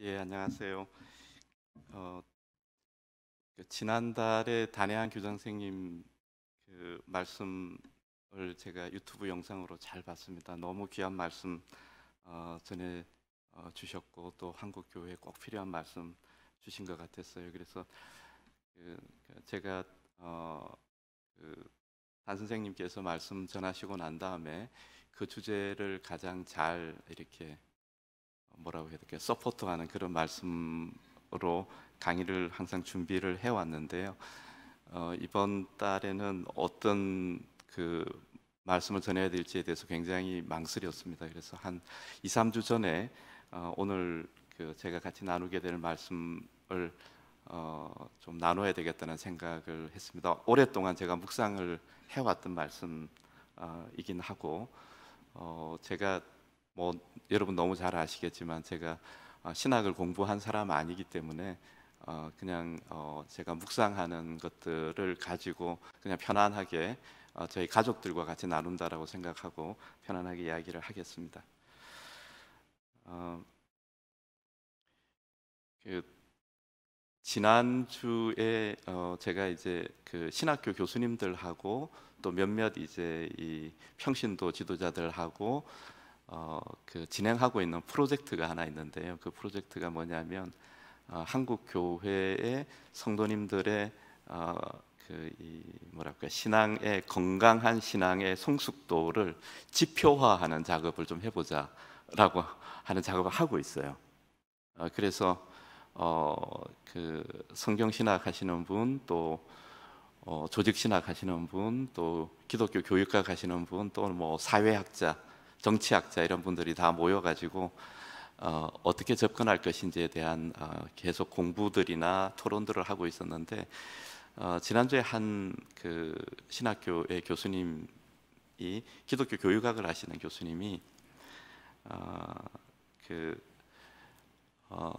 예, 안녕하세요. 어, 그 지난달에 단해한 교장선생님 그 말씀을 제가 유튜브 영상으로 잘 봤습니다. 너무 귀한 말씀 어, 전해 어, 주셨고 또 한국 교회에 꼭 필요한 말씀 주신 것 같았어요. 그래서 그, 그 제가 어, 그, 한 선생님께서 말씀 전하시고 난 다음에 그 주제를 가장 잘 이렇게 뭐라고 해야 될까요? 서포트하는 그런 말씀으로 강의를 항상 준비를 해왔는데요. 어, 이번 달에는 어떤 그 말씀을 전해야 될지에 대해서 굉장히 망설였습니다. 그래서 한 2, 3주 전에 어, 오늘 그 제가 같이 나누게 될 말씀을 어, 좀 나눠야 되겠다는 생각을 했습니다. 오랫동안 제가 묵상을 해왔던 말씀이긴 어, 하고 어, 제가 뭐 여러분 너무 잘 아시겠지만 제가 어, 신학을 공부한 사람 아니기 때문에 어 그냥 어 제가 묵상하는 것들을 가지고 그냥 편안하게 어 저희 가족들과 같이 나눈다라고 생각하고 편안하게 이야기를 하겠습니다. 어, 그 지난 주에 어, 제가 이제 그 신학교 교수님들하고 또 몇몇 이제 이 평신도 지도자들하고 어, 그 진행하고 있는 프로젝트가 하나 있는데요. 그 프로젝트가 뭐냐면 어, 한국 교회의 성도님들의 어, 그이 뭐랄까 신앙의 건강한 신앙의 성숙도를 지표화하는 작업을 좀 해보자라고 하는 작업을 하고 있어요. 어, 그래서 어, 그 성경신학 하시는 분, 또 어, 조직신학 하시는 분, 또 기독교 교육학 하시는 분, 또뭐 사회학자 정치학자 이런 분들이 다 모여가지고 어, 어떻게 접근할 것인지에 대한 어, 계속 공부들이나 토론들을 하고 있었는데 어, 지난주에 한그 신학교의 교수님이 기독교 교육학을 하시는 교수님이 어, 그 어,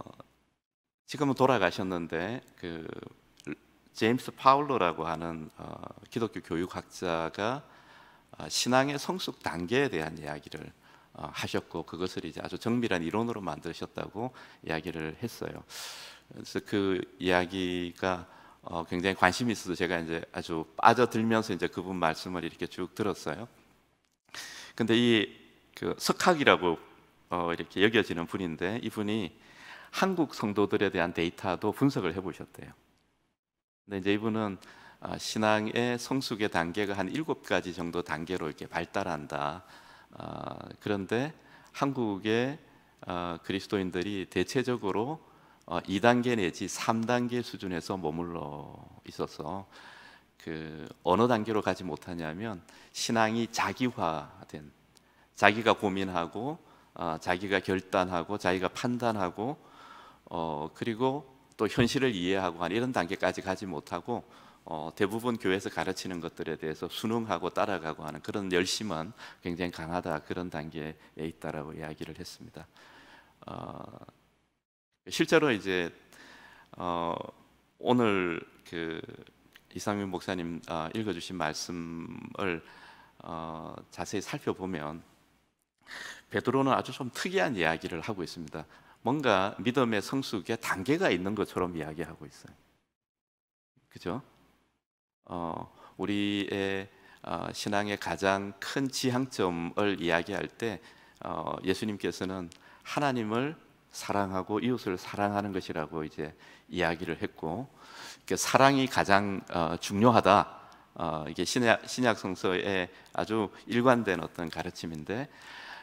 지금은 돌아가셨는데 그 제임스 파울로라고 하는 어, 기독교 교육학자가 아, 신앙의 성숙 단계에 대한 이야기를 어, 하셨고 그것을 이제 아주 정밀한 이론으로 만드셨다고 이야기를 했어요. 그래서 그 이야기가 어, 굉장히 관심이 있어서 제가 이제 아주 빠져들면서 이제 그분 말씀을 이렇게 쭉 들었어요. 근데 이그 석학이라고 어, 이렇게 여겨지는 분인데 이분이 한국 성도들에 대한 데이터도 분석을 해보셨대요. 근데 이제 이분은 아, 신앙의 성숙의 단계가 한 일곱 가지 정도 단계로 이렇게 발달한다. 아, 그런데 한국의 아, 그리스도인들이 대체적으로 2단계 어, 내지 3단계 수준에서 머물러 있어서 그 어느 단계로 가지 못하냐면 신앙이 자기화된 자기가 고민하고 자기가 결단하고 자기가 판단하고 어, 그리고 또 현실을 이해하고 한 이런 단계까지 가지 못하고 어, 대부분 교회에서 가르치는 것들에 대해서 순응하고 따라가고 하는 그런 열심은 굉장히 강하다 그런 단계에 있다라고 이야기를 했습니다. 어, 실제로 이제 어, 오늘 그 이상민 목사님 어, 읽어주신 말씀을 어, 자세히 살펴보면 베드로는 아주 좀 특이한 이야기를 하고 있습니다. 뭔가 믿음의 성숙에 단계가 있는 것처럼 이야기하고 있어요. 그죠? 어, 우리의 어, 신앙의 가장 큰 지향점을 이야기할 때 어, 예수님께서는 하나님을 사랑하고 이웃을 사랑하는 것이라고 이제 이야기를 했고 그러니까 사랑이 가장 어, 중요하다. 어, 이게 신약, 신약 성서의 아주 일관된 어떤 가르침인데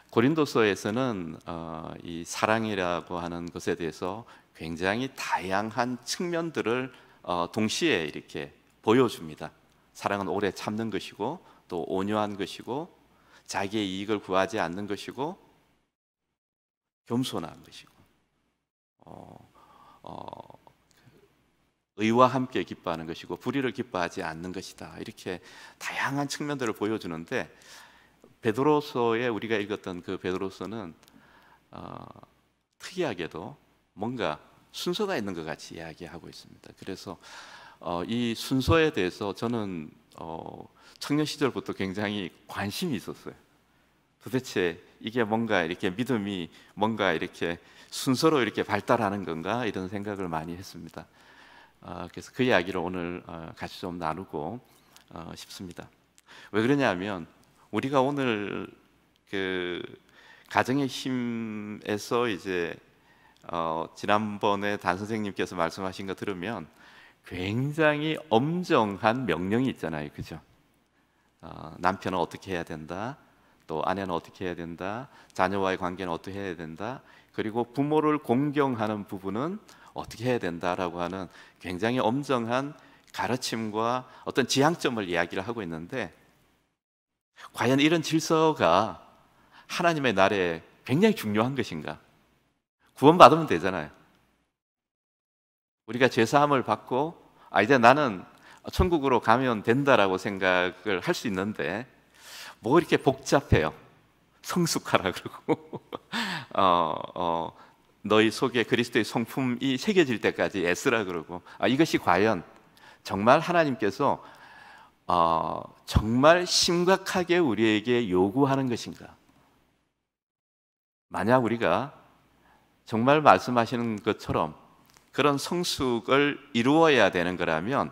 고린도서에서는 어, 이 사랑이라고 하는 것에 대해서 굉장히 다양한 측면들을 어, 동시에 이렇게 보여줍니다. 사랑은 오래 참는 것이고 또 온유한 것이고 자기의 이익을 구하지 않는 것이고 겸손한 것이고 어, 어, 의와 함께 기뻐하는 것이고 불의를 기뻐하지 않는 것이다. 이렇게 다양한 측면들을 보여주는데 베드로서에 우리가 읽었던 그 베드로서는 어, 특이하게도 뭔가 순서가 있는 것 같이 이야기하고 있습니다. 그래서 어, 이 순서에 대해서 저는 어, 청년 시절부터 굉장히 관심이 있었어요. 도대체 이게 뭔가 이렇게 믿음이 뭔가 이렇게 순서로 이렇게 발달하는 건가 이런 생각을 많이 했습니다. 어, 그래서 그 이야기를 오늘 어, 같이 좀 나누고 어, 싶습니다. 왜 그러냐면 우리가 오늘 그 가정의 힘에서 이제 어, 지난번에 단 선생님께서 말씀하신 거 들으면 굉장히 엄정한 명령이 있잖아요, 그죠? 어, 남편은 어떻게 해야 된다, 또 아내는 어떻게 해야 된다, 자녀와의 관계는 어떻게 해야 된다, 그리고 부모를 공경하는 부분은 어떻게 해야 된다라고 하는 굉장히 엄정한 가르침과 어떤 지향점을 이야기를 하고 있는데 과연 이런 질서가 하나님의 나라에 굉장히 중요한 것인가? 구원받으면 되잖아요. 우리가 죄사함을 받고 아 이제 나는 천국으로 가면 된다라고 생각을 할 수 있는데 뭐 이렇게 복잡해요. 성숙하라 그러고 어, 어, 너희 속에 그리스도의 성품이 새겨질 때까지 애쓰라 그러고 아, 이것이 과연 정말 하나님께서 어, 정말 심각하게 우리에게 요구하는 것인가? 만약 우리가 정말 말씀하시는 것처럼 그런 성숙을 이루어야 되는 거라면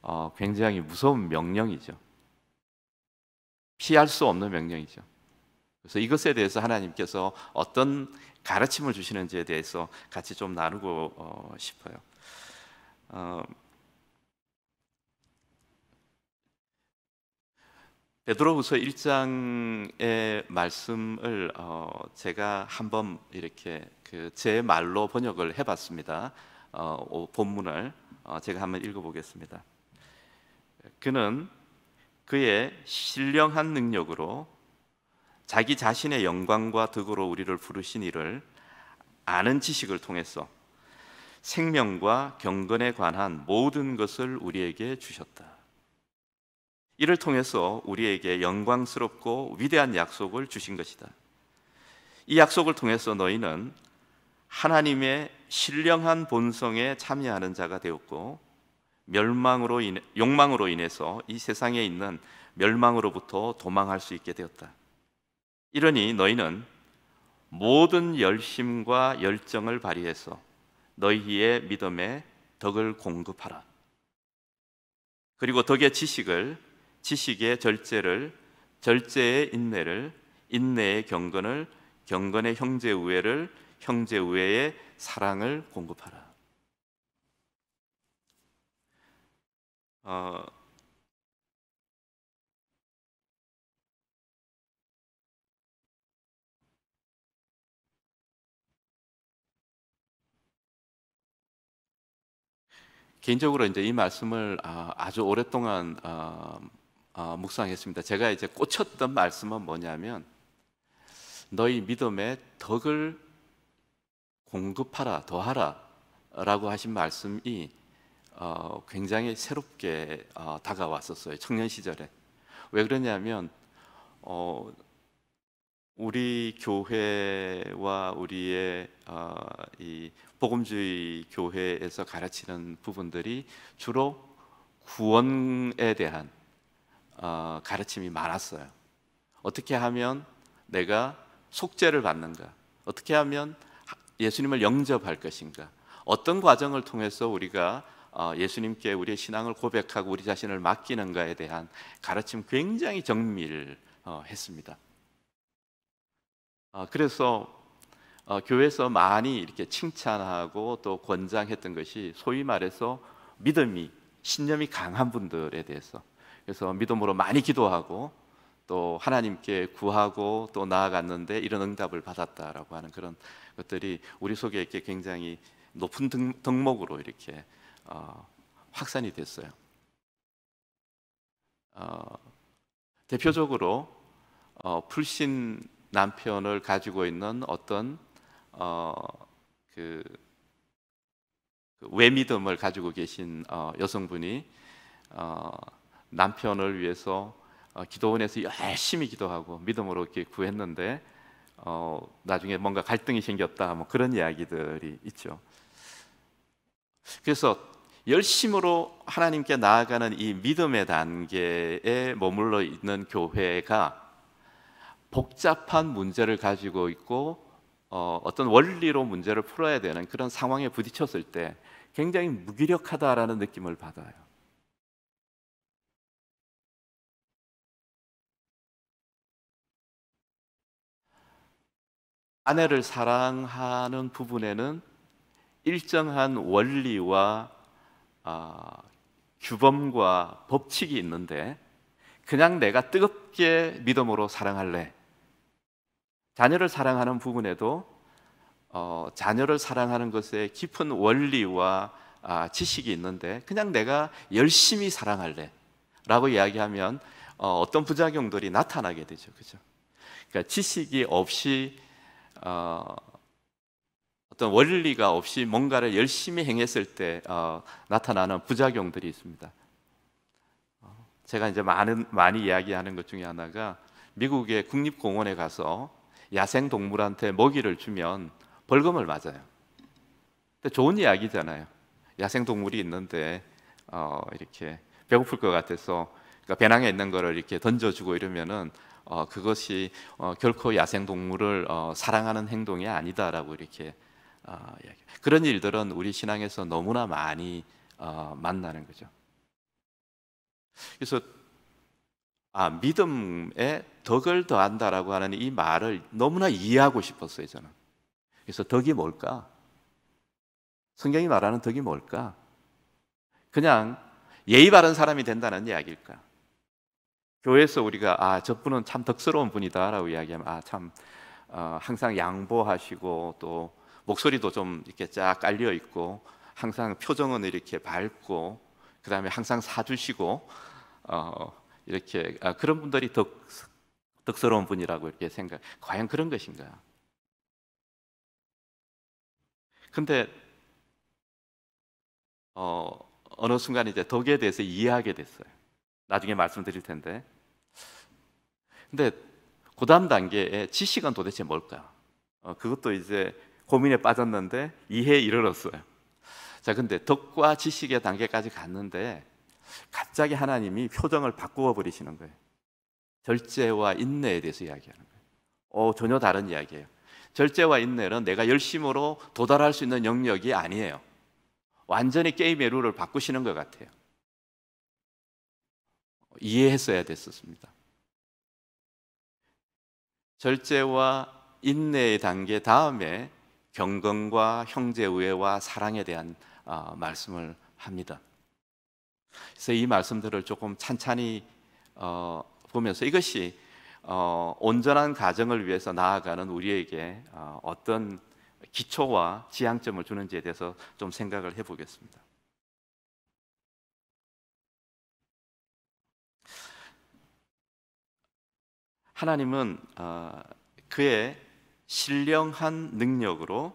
어, 굉장히 무서운 명령이죠. 피할 수 없는 명령이죠. 그래서 이것에 대해서 하나님께서 어떤 가르침을 주시는지에 대해서 같이 좀 나누고 어, 싶어요. 어, 베드로후서 1장의 말씀을 어, 제가 한번 이렇게 그제 말로 번역을 해봤습니다. 어, 본문을 어, 제가 한번 읽어보겠습니다. 그는 그의 신령한 능력으로 자기 자신의 영광과 덕으로 우리를 부르신 이를 아는 지식을 통해서 생명과 경건에 관한 모든 것을 우리에게 주셨다. 이를 통해서 우리에게 영광스럽고 위대한 약속을 주신 것이다. 이 약속을 통해서 너희는 하나님의 신령한 본성에 참여하는 자가 되었고 멸망으로 인해, 욕망으로 인해서 이 세상에 있는 멸망으로부터 도망할 수 있게 되었다. 이러니 너희는 모든 열심과 열정을 발휘해서 너희의 믿음에 덕을 공급하라. 그리고 덕의 지식을, 지식의 절제를, 절제의 인내를, 인내의 경건을, 경건의 형제 우애를, 형제 외에 사랑을 공급하라. 어, 개인적으로 이제 이 말씀을 아, 아주 오랫동안 아, 아, 묵상했습니다. 제가 이제 꽂혔던 말씀은 뭐냐면 너희 믿음의 덕을 공급하라, 더하라 라고 하신 말씀이 어, 굉장히 새롭게 어, 다가왔었어요. 청년 시절에. 왜 그러냐면 어, 우리 교회와 우리의 어, 이 복음주의 교회에서 가르치는 부분들이 주로 구원에 대한 어, 가르침이 많았어요. 어떻게 하면 내가 속죄를 받는가? 어떻게 하면 예수님을 영접할 것인가? 어떤 과정을 통해서 우리가 어, 예수님께 우리의 신앙을 고백하고 우리 자신을 맡기는가에 대한 가르침 굉장히 정밀했습니다. 어, 어, 그래서 교회에서 많이 이렇게 칭찬하고 또 권장했던 것이 소위 말해서 믿음이 신념이 강한 분들에 대해서 그래서 믿음으로 많이 기도하고 또 하나님께 구하고 또 나아갔는데 이런 응답을 받았다라고 하는 그런 것들이 우리 속에 이렇게 굉장히 높은 등, 목으로 이렇게 어, 확산이 됐어요. 어, 대표적으로 어, 불신 남편을 가지고 있는 어떤 어, 그, 그 외믿음을 가지고 계신 어, 여성분이 어, 남편을 위해서 어, 기도원에서 열심히 기도하고 믿음으로 이렇게 구했는데 어, 나중에 뭔가 갈등이 생겼다 뭐 그런 이야기들이 있죠. 그래서 열심으로 하나님께 나아가는 이 믿음의 단계에 머물러 있는 교회가 복잡한 문제를 가지고 있고 어, 어떤 원리로 문제를 풀어야 되는 그런 상황에 부딪혔을 때 굉장히 무기력하다라는 느낌을 받아요. 아내를 사랑하는 부분에는 일정한 원리와 어, 규범과 법칙이 있는데 그냥 내가 뜨겁게 믿음으로 사랑할래. 자녀를 사랑하는 부분에도 어, 자녀를 사랑하는 것에 깊은 원리와 아, 지식이 있는데 그냥 내가 열심히 사랑할래. 라고 이야기하면 어, 떤 부작용들이 나타나게 되죠. 그죠? 그러니까 지식이 없이 어, 어떤 원리가 없이 뭔가를 열심히 행했을 때 어, 나타나는 부작용들이 있습니다. 어, 제가 이제 많은 많이 이야기하는 것 중에 하나가 미국의 국립공원에 가서 야생 동물한테 먹이를 주면 벌금을 맞아요. 근데 좋은 이야기잖아요. 야생 동물이 있는데 어, 이렇게 배고플 것 같아서 그러니까 배낭에 있는 거를 이렇게 던져주고 이러면은 어, 그것이 어, 결코 야생 동물을 어, 사랑하는 행동이 아니다라고 이렇게 어, 그런 일들은 우리 신앙에서 너무나 많이 어, 만나는 거죠. 그래서 아 믿음에 덕을 더한다라고 하는 이 말을 너무나 이해하고 싶었어요 저는. 그래서 덕이 뭘까? 성경이 말하는 덕이 뭘까? 그냥 예의 바른 사람이 된다는 이야기일까? 교회에서 우리가 아 저분은 참 덕스러운 분이다라고 이야기하면 아참 어, 항상 양보하시고 또 목소리도 좀 이렇게 쫙 깔려 있고 항상 표정은 이렇게 밝고 그 다음에 항상 사주시고 어, 이렇게 아, 그런 분들이 덕 덕스러운 분이라고 이렇게 생각. 과연 그런 것인가? 근데 어, 어느 순간 이제 덕에 대해서 이해하게 됐어요. 나중에 말씀드릴 텐데. 근데 그 다음 단계에 지식은 도대체 뭘까? 어, 그것도 이제 고민에 빠졌는데 이해에 이르렀어요. 자, 근데 덕과 지식의 단계까지 갔는데 갑자기 하나님이 표정을 바꾸어 버리시는 거예요. 절제와 인내에 대해서 이야기하는 거예요. 어, 전혀 다른 이야기예요. 절제와 인내는 내가 열심으로 도달할 수 있는 영역이 아니에요. 완전히 게임의 룰을 바꾸시는 것 같아요. 이해했어야 됐었습니다. 절제와 인내의 단계 다음에 경건과 형제 우애와 사랑에 대한 아, 말씀을 합니다. 그래서 이 말씀들을 조금 찬찬히 어, 보면서 이것이 어, 온전한 가정을 위해서 나아가는 우리에게 어, 어떤 기초와 지향점을 주는지에 대해서 좀 생각을 해보겠습니다. 하나님은 어, 그의 신령한 능력으로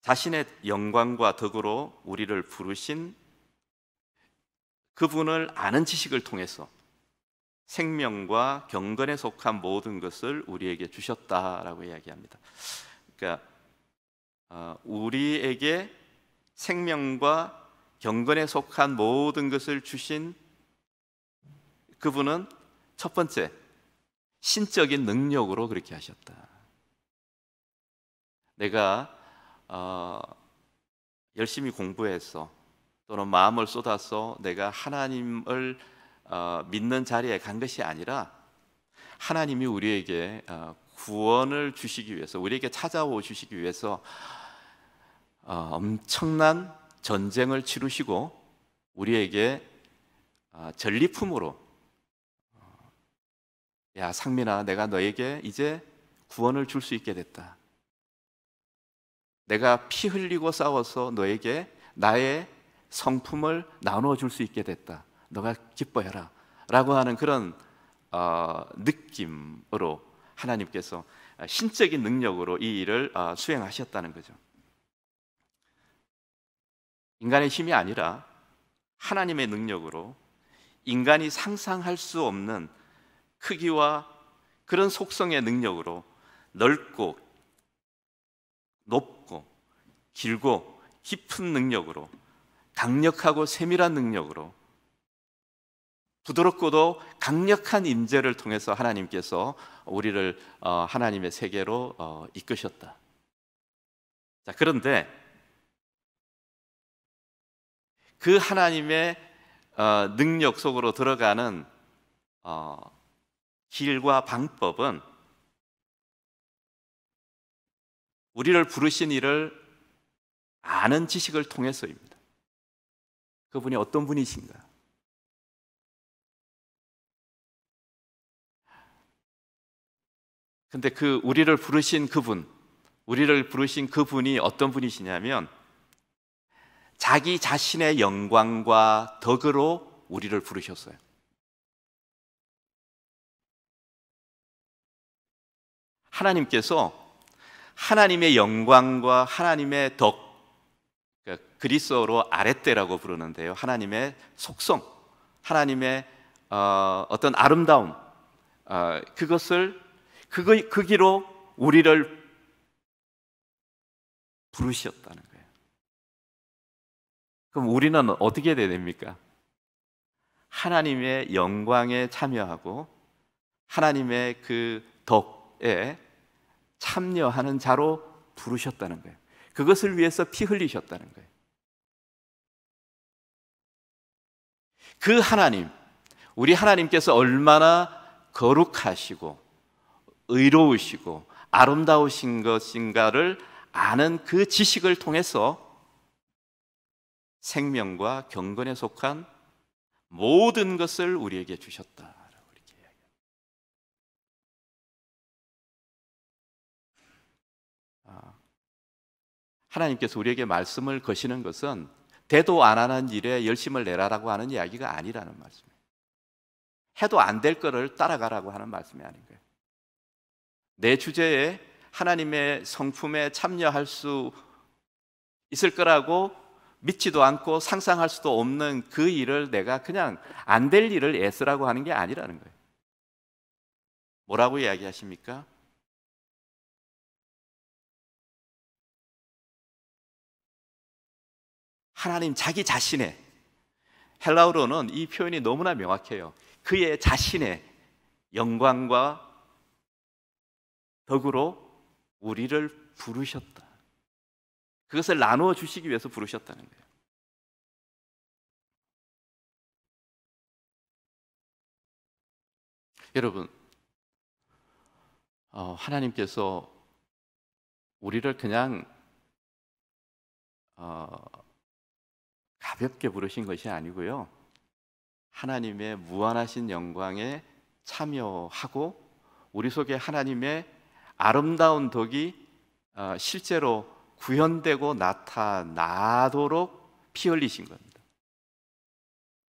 자신의 영광과 덕으로 우리를 부르신 그분을 아는 지식을 통해서 생명과 경건에 속한 모든 것을 우리에게 주셨다라고 이야기합니다. 그러니까 어, 우리에게 생명과 경건에 속한 모든 것을 주신 그분은 첫 번째, 신적인 능력으로 그렇게 하셨다. 내가 어, 열심히 공부해서 또는 마음을 쏟아서 내가 하나님을 어, 믿는 자리에 간 것이 아니라 하나님이 우리에게 어, 구원을 주시기 위해서 우리에게 찾아오 주시기 위해서 어, 엄청난 전쟁을 치르시고 우리에게 어, 전리품으로 야, 상민아, 내가 너에게 이제 구원을 줄 수 있게 됐다. 내가 피 흘리고 싸워서 너에게 나의 성품을 나누어 줄 수 있게 됐다. 너가 기뻐해라. 라고 하는 그런 어, 느낌으로 하나님께서 신적인 능력으로 이 일을 어, 수행하셨다는 거죠. 인간의 힘이 아니라 하나님의 능력으로 인간이 상상할 수 없는 크기와 그런 속성의 능력으로 넓고 높고 길고 깊은 능력으로 강력하고 세밀한 능력으로 부드럽고도 강력한 임재를 통해서 하나님께서 우리를 어, 하나님의 세계로 어, 이끄셨다. 자, 그런데 그 하나님의 어, 능력 속으로 들어가는 길과 방법은 우리를 부르신 일을 아는 지식을 통해서입니다. 그분이 어떤 분이신가? 근데 그 우리를 부르신 그분, 우리를 부르신 그분이 어떤 분이시냐면 자기 자신의 영광과 덕으로 우리를 부르셨어요. 하나님께서 하나님의 영광과 하나님의 덕, 그러니까 그리스어로 아랫대라고 부르는데요. 하나님의 속성, 하나님의 어, 떤 아름다움, 어, 그것을 그, 그 기로 우리를 부르셨다는 거예요. 그럼 우리는 어떻게 돼야 됩니까? 하나님의 영광에 참여하고 하나님의 그 덕에 참여하는 자로 부르셨다는 거예요. 그것을 위해서 피 흘리셨다는 거예요. 그 하나님, 우리 하나님께서 얼마나 거룩하시고 의로우시고 아름다우신 것인가를 아는 그 지식을 통해서 생명과 경건에 속한 모든 것을 우리에게 주셨다. 하나님께서 우리에게 말씀을 거시는 것은 대도 안 하는 일에 열심을 내라라고 하는 이야기가 아니라는 말씀이에요. 해도 안 될 거를 따라가라고 하는 말씀이 아닌 거예요. 내 주제에 하나님의 성품에 참여할 수 있을 거라고 믿지도 않고 상상할 수도 없는 그 일을 내가 그냥 안 될 일을 애쓰라고 하는 게 아니라는 거예요. 뭐라고 이야기하십니까? 하나님 자기 자신의 헬라우로는이 표현이 너무나 명확해요. 그의 자신의 영광과 덕으로 우리를 부르셨다. 그것을 나누어 주시기 위해서 부르셨다는 거예요. 여러분, 어, 하나님께서 우리를 그냥 어, 가볍게 부르신 것이 아니고요. 하나님의 무한하신 영광에 참여하고 우리 속에 하나님의 아름다운 덕이 어, 실제로 구현되고 나타나도록 피 흘리신 겁니다.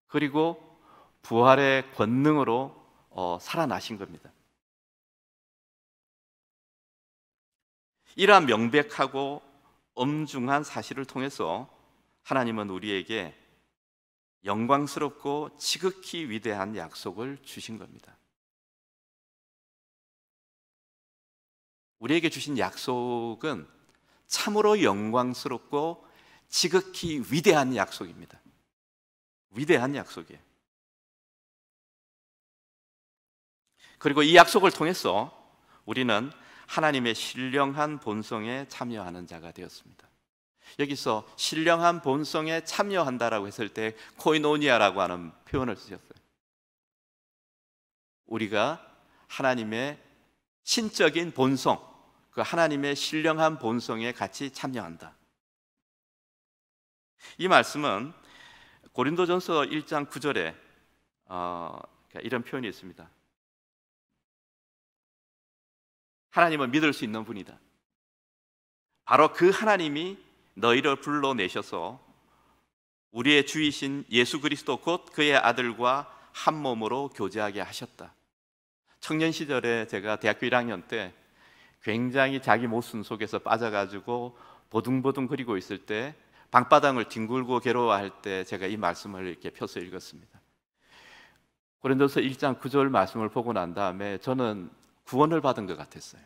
그리고 부활의 권능으로 어, 살아나신 겁니다. 이러한 명백하고 엄중한 사실을 통해서 하나님은 우리에게 영광스럽고 지극히 위대한 약속을 주신 겁니다. 우리에게 주신 약속은 참으로 영광스럽고 지극히 위대한 약속입니다. 위대한 약속이에요. 그리고 이 약속을 통해서 우리는 하나님의 신령한 본성에 참여하는 자가 되었습니다. 여기서 신령한 본성에 참여한다라고 했을 때 코이노니아라고 하는 표현을 쓰셨어요. 우리가 하나님의 신적인 본성, 그 하나님의 신령한 본성에 같이 참여한다. 이 말씀은 고린도전서 1장 9절에 어, 그러니까 이런 표현이 있습니다. 하나님은 믿을 수 있는 분이다. 바로 그 하나님이 너희를 불러내셔서 우리의 주이신 예수 그리스도 곧 그의 아들과 한 몸으로 교제하게 하셨다. 청년 시절에 제가 대학교 1학년 때 굉장히 자기 모순 속에서 빠져가지고 보둥보둥 그리고 있을 때 방바닥을 뒹굴고 괴로워할 때 제가 이 말씀을 이렇게 펴서 읽었습니다. 고린도서 1장 9절 말씀을 보고 난 다음에 저는 구원을 받은 것 같았어요.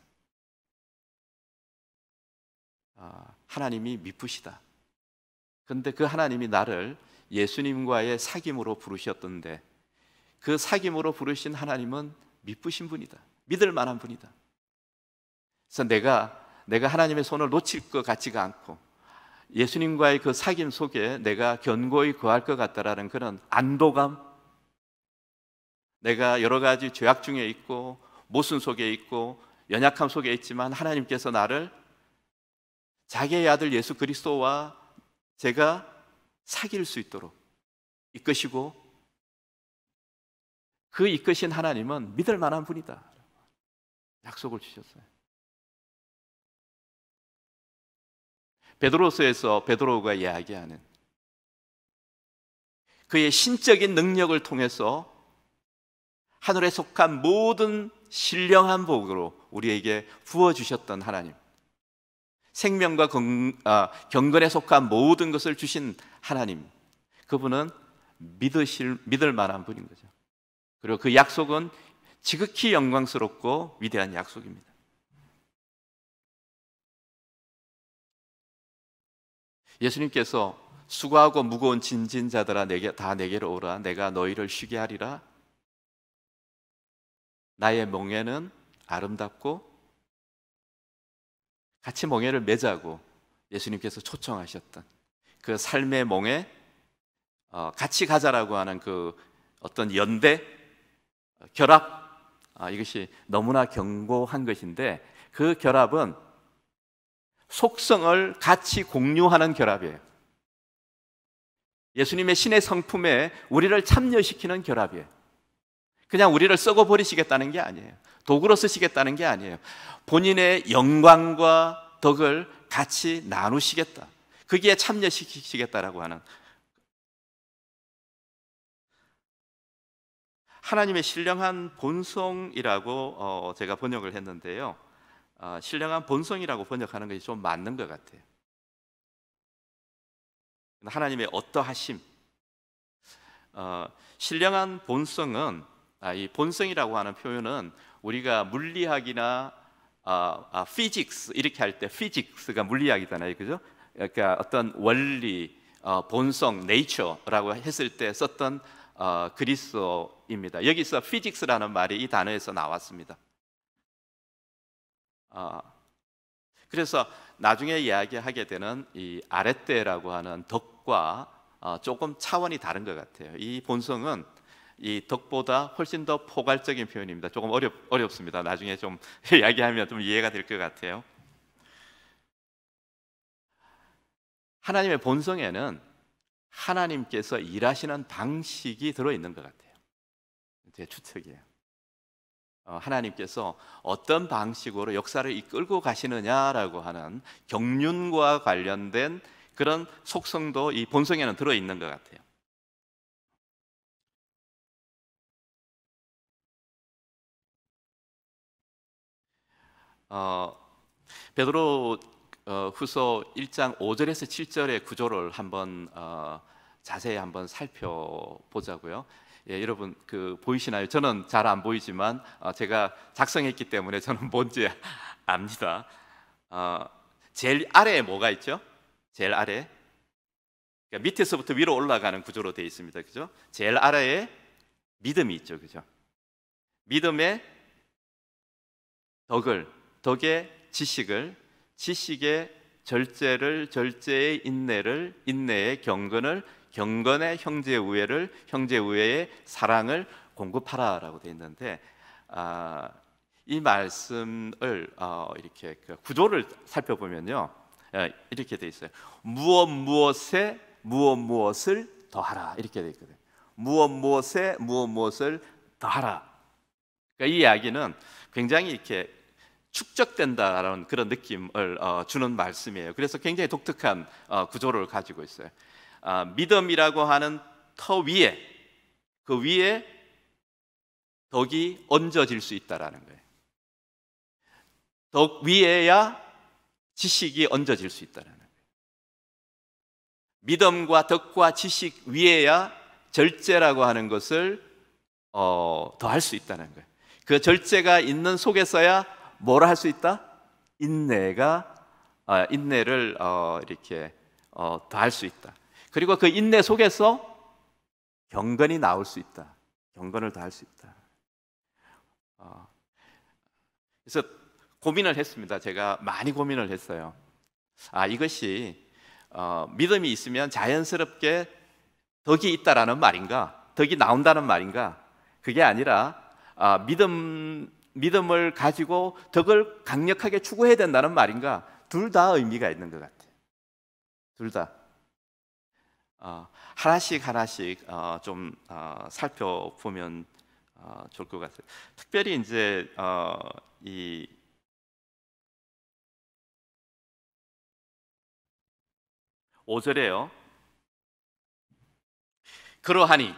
아, 하나님이 미쁘시다. 그런데 그 하나님이 나를 예수님과의 사귐으로 부르셨던데 그 사귐으로 부르신 하나님은 미쁘신 분이다. 믿을 만한 분이다. 그래서 내가 내가 하나님의 손을 놓칠 것 같지가 않고 예수님과의 그 사귐 속에 내가 견고히 거할 것 같다라는 그런 안도감 내가 여러 가지 죄악 중에 있고 모순 속에 있고 연약함 속에 있지만 하나님께서 나를 자기의 아들 예수 그리스도와 제가 사귈 수 있도록 이끄시고 그 이끄신 하나님은 믿을 만한 분이다. 약속을 주셨어요. 베드로스에서 베드로가 이야기하는 그의 신적인 능력을 통해서 하늘에 속한 모든 신령한 복으로 우리에게 부어 주셨던 하나님. 생명과 아, 경건에 속한 모든 것을 주신 하나님. 그분은 믿으실, 믿을 만한 분인 거죠. 그리고 그 약속은 지극히 영광스럽고 위대한 약속입니다. 예수님께서 수고하고 무거운 진진 자들아 내게 다 내게로 오라 내가 너희를 쉬게 하리라 나의 멍에는 아름답고 같이 멍에를 매자고 예수님께서 초청하셨던 그 삶의 멍에 어, 같이 가자라고 하는 그 어떤 연대, 어, 결합, 아, 이것이 너무나 견고한 것인데 그 결합은 속성을 같이 공유하는 결합이에요. 예수님의 신의 성품에 우리를 참여시키는 결합이에요. 그냥 우리를 썩어버리시겠다는 게 아니에요. 도구로 쓰시겠다는 게 아니에요. 본인의 영광과 덕을 같이 나누시겠다. 거기 참여시키시겠다라고 하는 하나님의 신령한 본성이라고 어, 제가 번역을 했는데요. 어, 신령한 본성이라고 번역하는 것이 좀 맞는 것 같아요. 하나님의 어떠하심, 어, 신령한 본성은 아, 이 본성이라고 하는 표현은 우리가 물리학이나 아, 아, p h y 이렇게 할 때피직스가 물리학이잖아요, 그죠? 그러니까 어떤 원리, 어, 본성, 네이처라고 했을 때 썼던 어, 그리스어입니다. 여기서 피직스라는 말이 이 단어에서 나왔습니다. 어, 그래서 나중에 이야기하게 되는 이아랫대라고 하는 덕과 어, 조금 차원이 다른 것 같아요. 이 본성은 이 덕보다 훨씬 더 포괄적인 표현입니다. 조금 어렵 어렵습니다. 나중에 좀 이야기하면 좀 이해가 될 것 같아요. 하나님의 본성에는 하나님께서 일하시는 방식이 들어 있는 것 같아요. 제 추측이에요. 어, 하나님께서 어떤 방식으로 역사를 이끌고 가시느냐라고 하는 경륜과 관련된 그런 속성도 이 본성에는 들어 있는 것 같아요. 어, 베드로 어, 후서 1장 5절에서 7절의 구조를 한번 어, 자세히 한번 살펴보자고요. 예, 여러분 그 보이시나요? 저는 잘 안 보이지만 어, 제가 작성했기 때문에 저는 뭔지 압니다. 어, 제일 아래에 뭐가 있죠? 제일 아래. 그러니까 밑에서부터 위로 올라가는 구조로 되어 있습니다. 그죠? 제일 아래에 믿음이 있죠. 그죠? 믿음의 덕을 덕의 지식을, 지식의 절제를, 절제의 인내를, 인내의 경건을, 경건의 형제 우애를, 형제 우애의 사랑을 공급하라라고 돼 있는데 아, 이 말씀을 어, 이렇게 그 구조를 살펴보면요 예, 이렇게 돼 있어요. 무엇 무엇에 무엇 무엇을 더하라 이렇게 돼 있거든요. 무엇 무엇에 무엇 무엇을 더하라. 그러니까 이 이야기는 굉장히 이렇게 축적된다라는 그런 느낌을 어, 주는 말씀이에요. 그래서 굉장히 독특한 어, 구조를 가지고 있어요. 아, 믿음이라고 하는 터 위에 그 위에 덕이 얹어질 수 있다라는 거예요. 덕 위에야 지식이 얹어질 수 있다라는 거예요. 믿음과 덕과 지식 위에야 절제라고 하는 것을 어, 더할 수 있다는 거예요. 그 절제가 있는 속에서야 뭐라 할수 있다? 인내가 어, 인내를 어, 이렇게 어, 다할 수 있다. 그리고 그 인내 속에서 경건이 나올 수 있다. 경건을 더할 수 있다. 어, 그래서 고민을 했습니다. 제가 많이 고민을 했어요. 아 이것이 어, 믿음이 있으면 자연스럽게 덕이 있다라는 말인가? 덕이 나온다는 말인가? 그게 아니라 아, 믿음 믿음을 가지고 덕을 강력하게 추구해야 된다는 말인가? 둘 다 의미가 있는 것 같아요. 둘 다. 어, 하나씩 하나씩 어, 좀 어, 살펴보면 어, 좋을 것 같아요. 특별히 이제 어, 이 오절에요 그러하니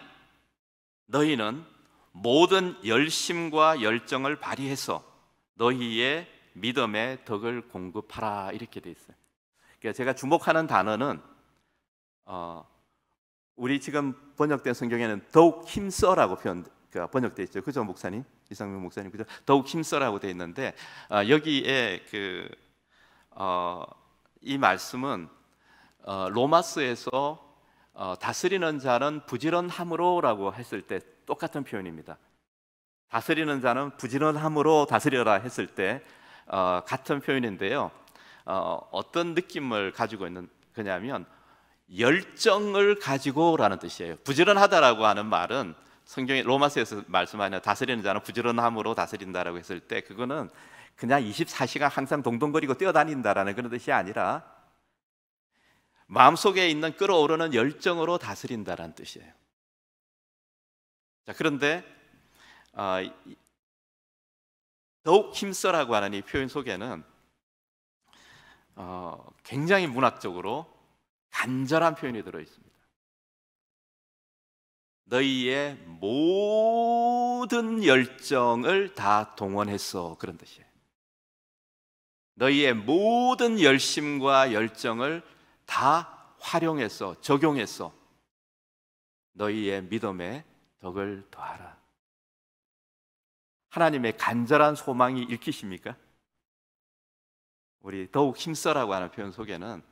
너희는 모든 열심과 열정을 발휘해서 너희의 믿음의 덕을 공급하라 이렇게 돼 있어요. 그러니까 제가 주목하는 단어는 어, 우리 지금 번역된 성경에는 더욱 힘써라고 표현 그러니까 번역돼 있죠. 그죠, 목사님? 이상민 목사님, 그죠? 더욱 힘써라고 돼 있는데 어, 여기에 그 어, 말씀은 어, 로마스에서 어, 다스리는 자는 부지런함으로라고 했을 때 똑같은 표현입니다. 다스리는 자는 부지런함으로 다스려라 했을 때 어, 같은 표현인데요. 어, 떤 느낌을 가지고 있는 거냐면 열정을 가지고라는 뜻이에요. 부지런하다라고 하는 말은 성경의 로마서에서 말씀하는 다스리는 자는 부지런함으로 다스린다라고 했을 때 그거는 그냥 24시간 항상 동동거리고 뛰어다닌다라는 그런 뜻이 아니라 마음속에 있는 끓어오르는 열정으로 다스린다라는 뜻이에요. 자, 그런데 어, 더욱 힘써라고 하는 이 표현 속에는 어, 굉장히 문학적으로 간절한 표현이 들어 있습니다. 너희의 모든 열정을 다 동원했어 그런 뜻이에요. 너희의 모든 열심과 열정을 다 활용해서 적용해서 너희의 믿음에 덕을 더하라. 하나님의 간절한 소망이 읽히십니까? 우리 더욱 힘써라고 하는 표현 속에는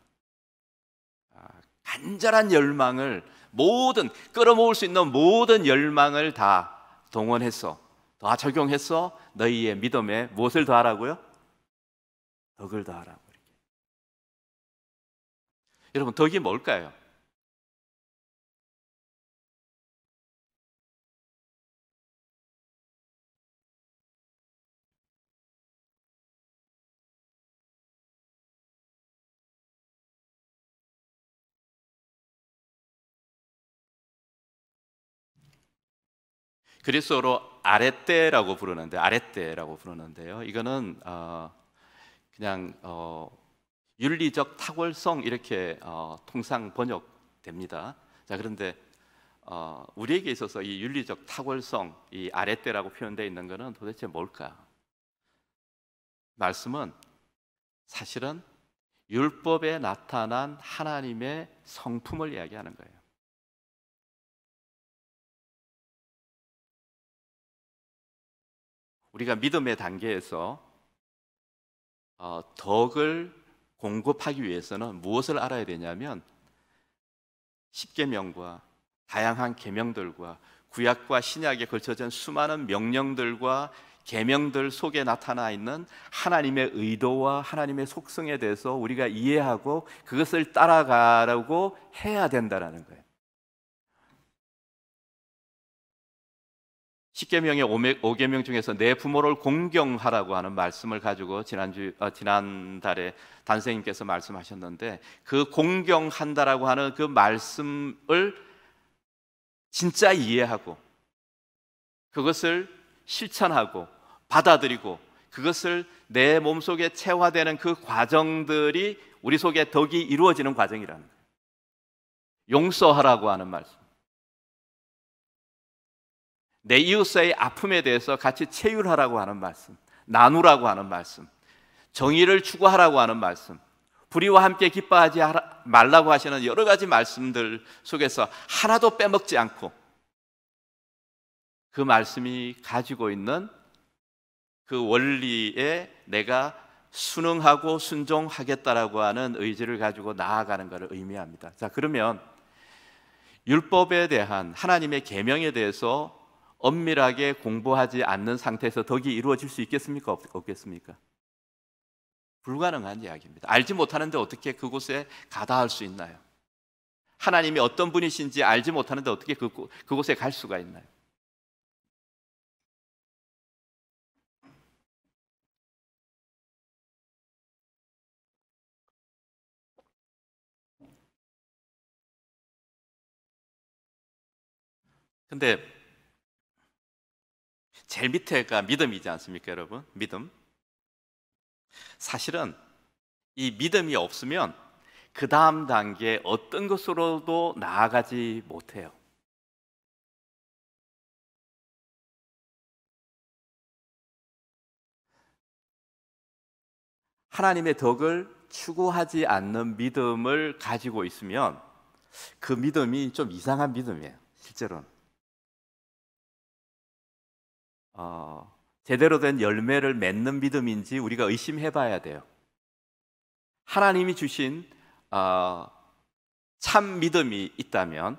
아, 간절한 열망을 모든 끌어모을 수 있는 모든 열망을 다 동원해서 다 적용해서 너희의 믿음에 무엇을 더하라고요? 덕을 더하라고. 여러분, 덕이 뭘까요? 그리스어로 아랫대라고 부르는데 아랫대라고 부르는데요. 이거는 어, 그냥 어, 윤리적 탁월성 이렇게 어, 통상 번역됩니다. 자 그런데 어, 우리에게 있어서 이 윤리적 탁월성 이 아랫대라고 표현되어 있는 것은 도대체 뭘까? 말씀은 사실은 율법에 나타난 하나님의 성품을 이야기하는 거예요. 우리가 믿음의 단계에서 어, 덕을 공급하기 위해서는 무엇을 알아야 되냐면 십계명과 다양한 계명들과 구약과 신약에 걸쳐진 수많은 명령들과 계명들 속에 나타나 있는 하나님의 의도와 하나님의 속성에 대해서 우리가 이해하고 그것을 따라가라고 해야 된다라는 거예요. 10계명의 5계명 중에서 내 부모를 공경하라고 하는 말씀을 가지고 지난주 어, 지난달에 단생님께서 말씀하셨는데 그 공경한다라고 하는 그 말씀을 진짜 이해하고 그것을 실천하고 받아들이고 그것을 내 몸속에 체화되는 그 과정들이 우리 속에 덕이 이루어지는 과정이라는 거예요. 용서하라고 하는 말씀. 내 이웃의 사 아픔에 대해서 같이 체휼하라고 하는 말씀, 나누라고 하는 말씀, 정의를 추구하라고 하는 말씀, 불의와 함께 기뻐하지 말라고 하시는 여러 가지 말씀들 속에서 하나도 빼먹지 않고 그 말씀이 가지고 있는 그 원리에 내가 순응하고 순종하겠다라고 하는 의지를 가지고 나아가는 것을 의미합니다. 자, 그러면 율법에 대한 하나님의 계명에 대해서 엄밀하게 공부하지 않는 상태에서 덕이 이루어질 수 있겠습니까? 없, 겠습니까 불가능한 이야기입니다. 알지 못하는데 어떻게 그곳에 가다할 수 있나요? 하나님이 어떤 분이신지 알지 못하는데 어떻게 그, 그곳에 갈 수가 있나요? 근데 제일 밑에가 믿음이지 않습니까, 여러분? 믿음. 사실은 이 믿음이 없으면 그 다음 단계 어떤 것으로도 나아가지 못해요. 하나님의 덕을 추구하지 않는 믿음을 가지고 있으면 그 믿음이 좀 이상한 믿음이에요, 실제로는. 어, 제대로 된 열매를 맺는 믿음인지 우리가 의심해봐야 돼요. 하나님이 주신 어, 참 믿음이 있다면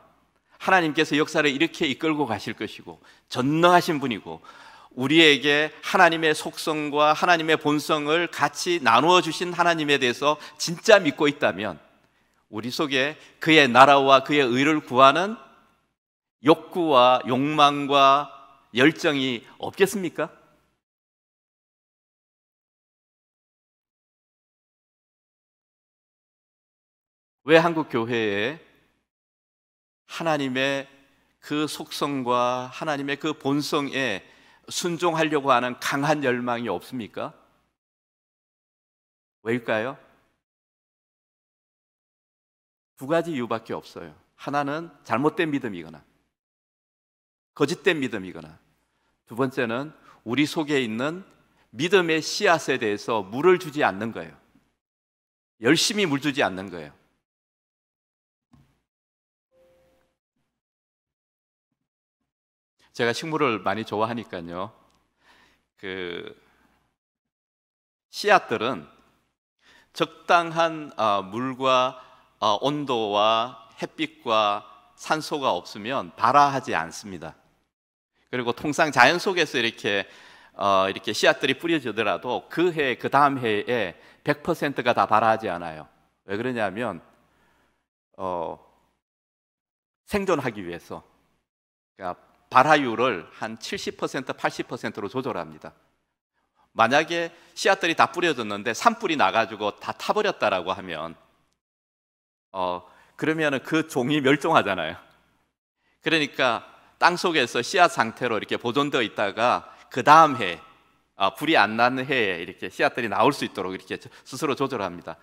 하나님께서 역사를 이렇게 이끌고 가실 것이고 전능하신 분이고 우리에게 하나님의 속성과 하나님의 본성을 같이 나누어 주신 하나님에 대해서 진짜 믿고 있다면 우리 속에 그의 나라와 그의 의를 구하는 욕구와 욕망과 열정이 없겠습니까? 왜 한국 교회에 하나님의 그 속성과 하나님의 그 본성에 순종하려고 하는 강한 열망이 없습니까? 왜일까요? 두 가지 이유밖에 없어요. 하나는 잘못된 믿음이거나 거짓된 믿음이거나 두 번째는 우리 속에 있는 믿음의 씨앗에 대해서 물을 주지 않는 거예요. 열심히 물 주지 않는 거예요. 제가 식물을 많이 좋아하니까요. 그 씨앗들은 적당한 어, 물과 어, 온도와 햇빛과 산소가 없으면 발화하지 않습니다. 그리고 통상 자연 속에서 이렇게 어, 이렇게 씨앗들이 뿌려지더라도 그 해, 그 다음 해에 100%가 다 발아하지 않아요. 왜 그러냐면, 어, 생존하기 위해서. 그러니까 발화율을 한 70%, 80%로 조절합니다. 만약에 씨앗들이 다 뿌려졌는데 산불이 나가지고 다 타버렸다라고 하면, 어, 그러면 그 종이 멸종하잖아요. 그러니까 땅 속에서 씨앗 상태로 이렇게 보존되어 있다가 그 다음 해 아, 불이 안 나는 해에 이렇게 씨앗들이 나올 수 있도록 이렇게 스스로 조절합니다.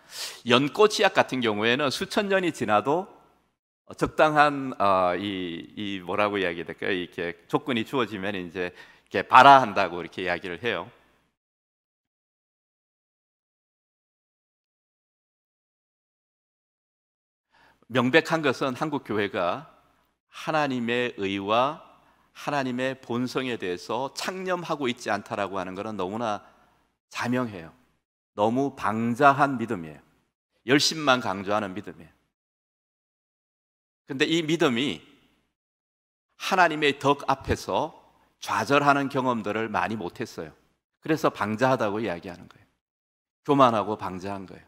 연꽃 씨앗 같은 경우에는 수천 년이 지나도 적당한 어, 이, 이 뭐라고 이야기 해야 될까요? 이렇게 조건이 주어지면 이제 이렇게 발아한다고 이렇게 이야기를 해요. 명백한 것은 한국 교회가 하나님의 의와 하나님의 본성에 대해서 창념하고 있지 않다라고 하는 것은 너무나 자명해요. 너무 방자한 믿음이에요. 열심만 강조하는 믿음이에요. 근데 이 믿음이 하나님의 덕 앞에서 좌절하는 경험들을 많이 못했어요. 그래서 방자하다고 이야기하는 거예요. 교만하고 방자한 거예요.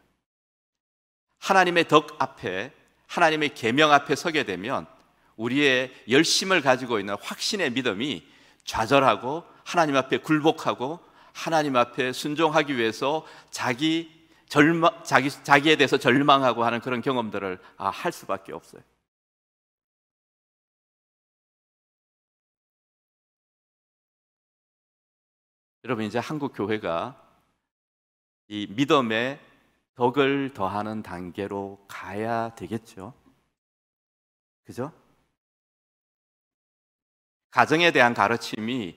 하나님의 덕 앞에, 하나님의 계명 앞에 서게 되면 우리의 열심을 가지고 있는 확신의 믿음이 좌절하고 하나님 앞에 굴복하고 하나님 앞에 순종하기 위해서 자기 절망, 자기, 자기에 대해서 절망하고 하는 그런 경험들을 아, 할 수밖에 없어요. 여러분, 이제 한국 교회가 이 믿음의 덕을 더하는 단계로 가야 되겠죠. 그죠? 가정에 대한 가르침이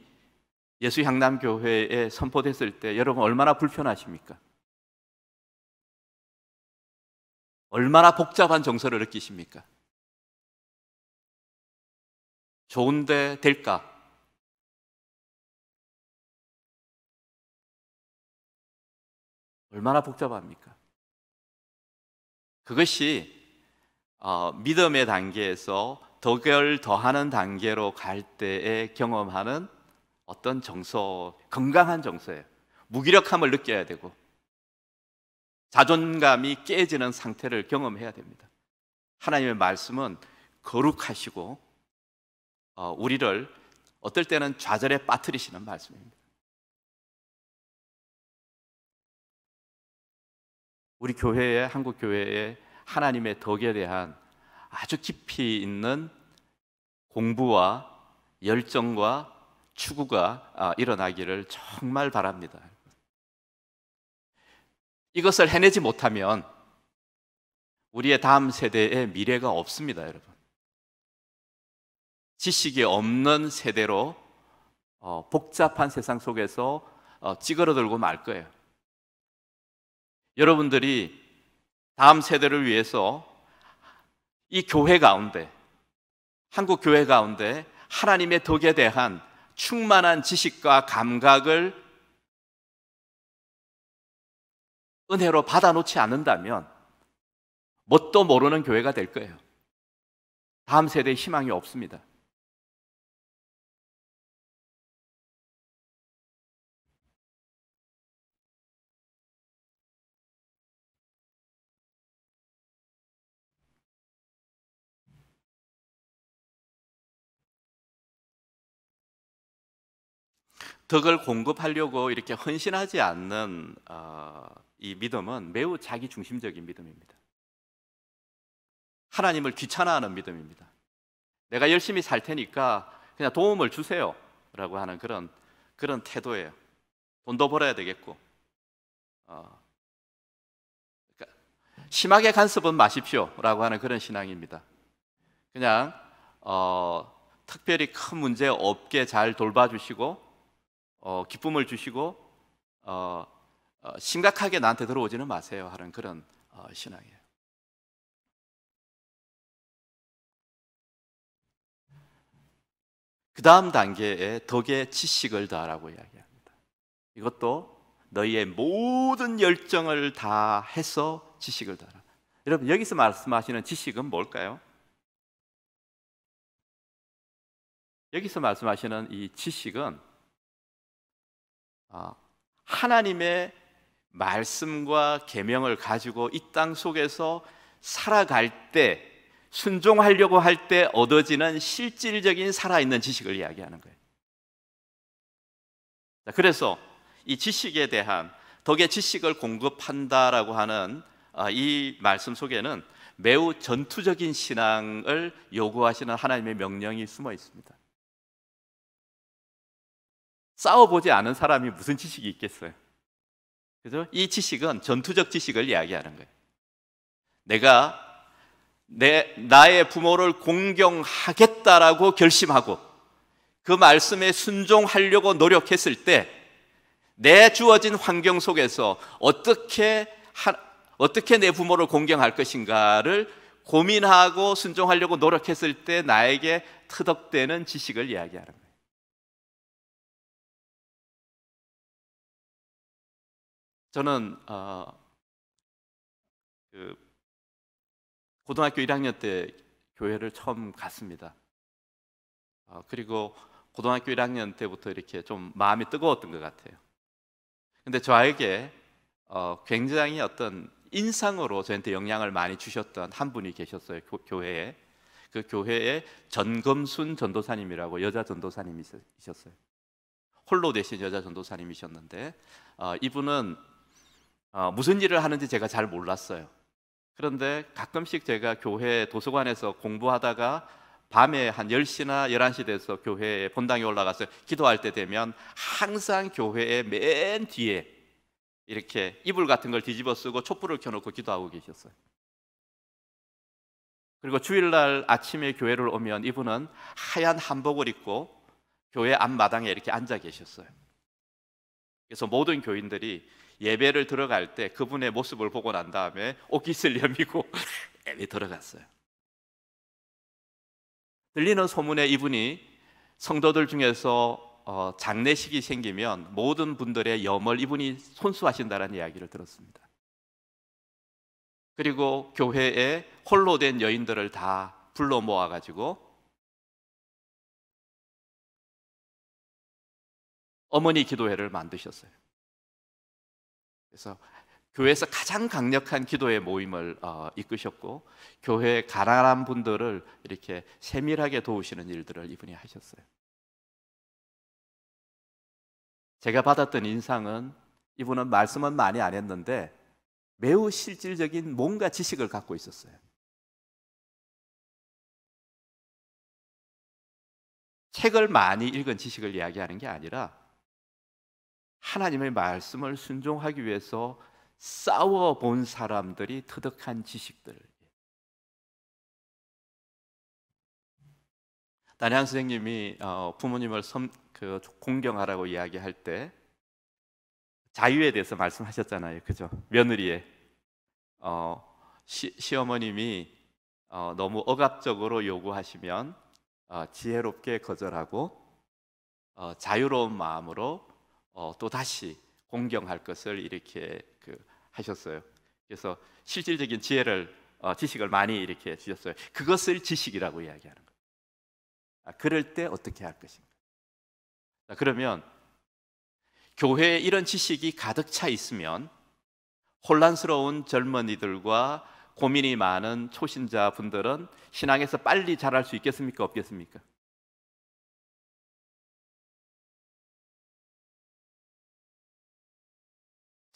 예수 향남교회에 선포됐을 때 여러분 얼마나 불편하십니까? 얼마나 복잡한 정서를 느끼십니까? 좋은데 될까? 얼마나 복잡합니까? 그것이 어, 믿음의 단계에서 덕을 더하는 단계로 갈 때에 경험하는 어떤 정서, 건강한 정서예요. 무기력함을 느껴야 되고 자존감이 깨지는 상태를 경험해야 됩니다. 하나님의 말씀은 거룩하시고 어, 우리를 어떨 때는 좌절에 빠뜨리시는 말씀입니다. 우리 교회에 한국 교회에 하나님의 덕에 대한 아주 깊이 있는 공부와 열정과 추구가 아, 일어나기를 정말 바랍니다. 이것을 해내지 못하면 우리의 다음 세대의 미래가 없습니다, 여러분. 지식이 없는 세대로 어, 복잡한 세상 속에서 어, 찌그러들고 말 거예요. 여러분들이 다음 세대를 위해서 이 교회 가운데, 한국 교회 가운데 하나님의 덕에 대한 충만한 지식과 감각을 은혜로 받아놓지 않는다면 뭣도 모르는 교회가 될 거예요. 다음 세대에 희망이 없습니다. 덕을 공급하려고 이렇게 헌신하지 않는 어, 이 믿음은 매우 자기 중심적인 믿음입니다. 하나님을 귀찮아하는 믿음입니다. 내가 열심히 살 테니까 그냥 도움을 주세요. 라고 하는 그런, 그런 태도예요. 돈도 벌어야 되겠고. 어, 그러니까 심하게 간섭은 마십시오. 라고 하는 그런 신앙입니다. 그냥, 어, 특별히 큰 문제 없게 잘 돌봐주시고, 어, 기쁨을 주시고 어, 어, 심각하게 나한테 들어오지는 마세요 하는 그런 어, 신앙이에요. 그 다음 단계에 덕의 지식을 더하라고 이야기합니다. 이것도 너희의 모든 열정을 다 해서 지식을 더하라. 여러분 여기서 말씀하시는 지식은 뭘까요? 여기서 말씀하시는 이 지식은 어, 하나님의 말씀과 계명을 가지고 이 땅 속에서 살아갈 때 순종하려고 할 때 얻어지는 실질적인 살아있는 지식을 이야기하는 거예요. 그래서 이 지식에 대한 덕의 지식을 공급한다라고 하는 어, 이 말씀 속에는 매우 전투적인 신앙을 요구하시는 하나님의 명령이 숨어 있습니다. 싸워보지 않은 사람이 무슨 지식이 있겠어요? 그래서 이 지식은 전투적 지식을 이야기하는 거예요. 내가 내, 나의 부모를 공경하겠다라고 결심하고 그 말씀에 순종하려고 노력했을 때 내 주어진 환경 속에서 어떻게 하, 어떻게 내 부모를 공경할 것인가를 고민하고 순종하려고 노력했을 때 나에게 터덕대는 지식을 이야기하는 거예요. 저는 어, 그 고등학교 1학년 때 교회를 처음 갔습니다. 어, 그리고 고등학교 1학년 때부터 이렇게 좀 마음이 뜨거웠던 것 같아요. 근데 저에게 어, 굉장히 어떤 인상으로 저한테 영향을 많이 주셨던 한 분이 계셨어요 교, 회에그 교회에 전금순 전도사님이라고 여자 전도사님이셨어요 홀로 되신 여자 전도사님이셨는데 어, 이분은 어, 무슨 일을 하는지 제가 잘 몰랐어요. 그런데 가끔씩 제가 교회 도서관에서 공부하다가 밤에 한 10시나 11시 돼서 교회 본당에 올라가서 기도할 때 되면 항상 교회의 맨 뒤에 이렇게 이불 같은 걸 뒤집어 쓰고 촛불을 켜놓고 기도하고 계셨어요. 그리고 주일날 아침에 교회를 오면 이분은 하얀 한복을 입고 교회 앞마당에 이렇게 앉아 계셨어요. 그래서 모든 교인들이 예배를 들어갈 때 그분의 모습을 보고 난 다음에 옷깃을 여미고 예배 들어갔어요. 들리는 소문에 이분이 성도들 중에서 어, 장례식이 생기면 모든 분들의 염을 이분이 손수하신다는 이야기를 들었습니다. 그리고 교회에 홀로 된 여인들을 다 불러 모아가지고 어머니 기도회를 만드셨어요. 그래서 교회에서 가장 강력한 기도의 모임을 어, 이끄셨고 교회 가난한 분들을 이렇게 세밀하게 도우시는 일들을 이분이 하셨어요. 제가 받았던 인상은 이분은 말씀은 많이 안 했는데 매우 실질적인 뭔가 지식을 갖고 있었어요. 책을 많이 읽은 지식을 이야기하는 게 아니라 하나님의 말씀을 순종하기 위해서 싸워 본 사람들이 터득한 지식들. 단양 선생님이 어, 부모님을 그 공경하라고 이야기할 때 자유에 대해서 말씀하셨잖아요, 그죠? 며느리의 어, 시, 시어머님이 어, 너무 억압적으로 요구하시면 어, 지혜롭게 거절하고 어, 자유로운 마음으로 어, 또 다시 공경할 것을 이렇게 그 하셨어요. 그래서 실질적인 지혜를 어, 지식을 많이 이렇게 주셨어요. 그것을 지식이라고 이야기하는 거예요. 아, 그럴 때 어떻게 할 것인가? 자, 그러면 교회에 이런 지식이 가득 차 있으면 혼란스러운 젊은이들과 고민이 많은 초신자분들은 신앙에서 빨리 자랄 수 있겠습니까? 없겠습니까?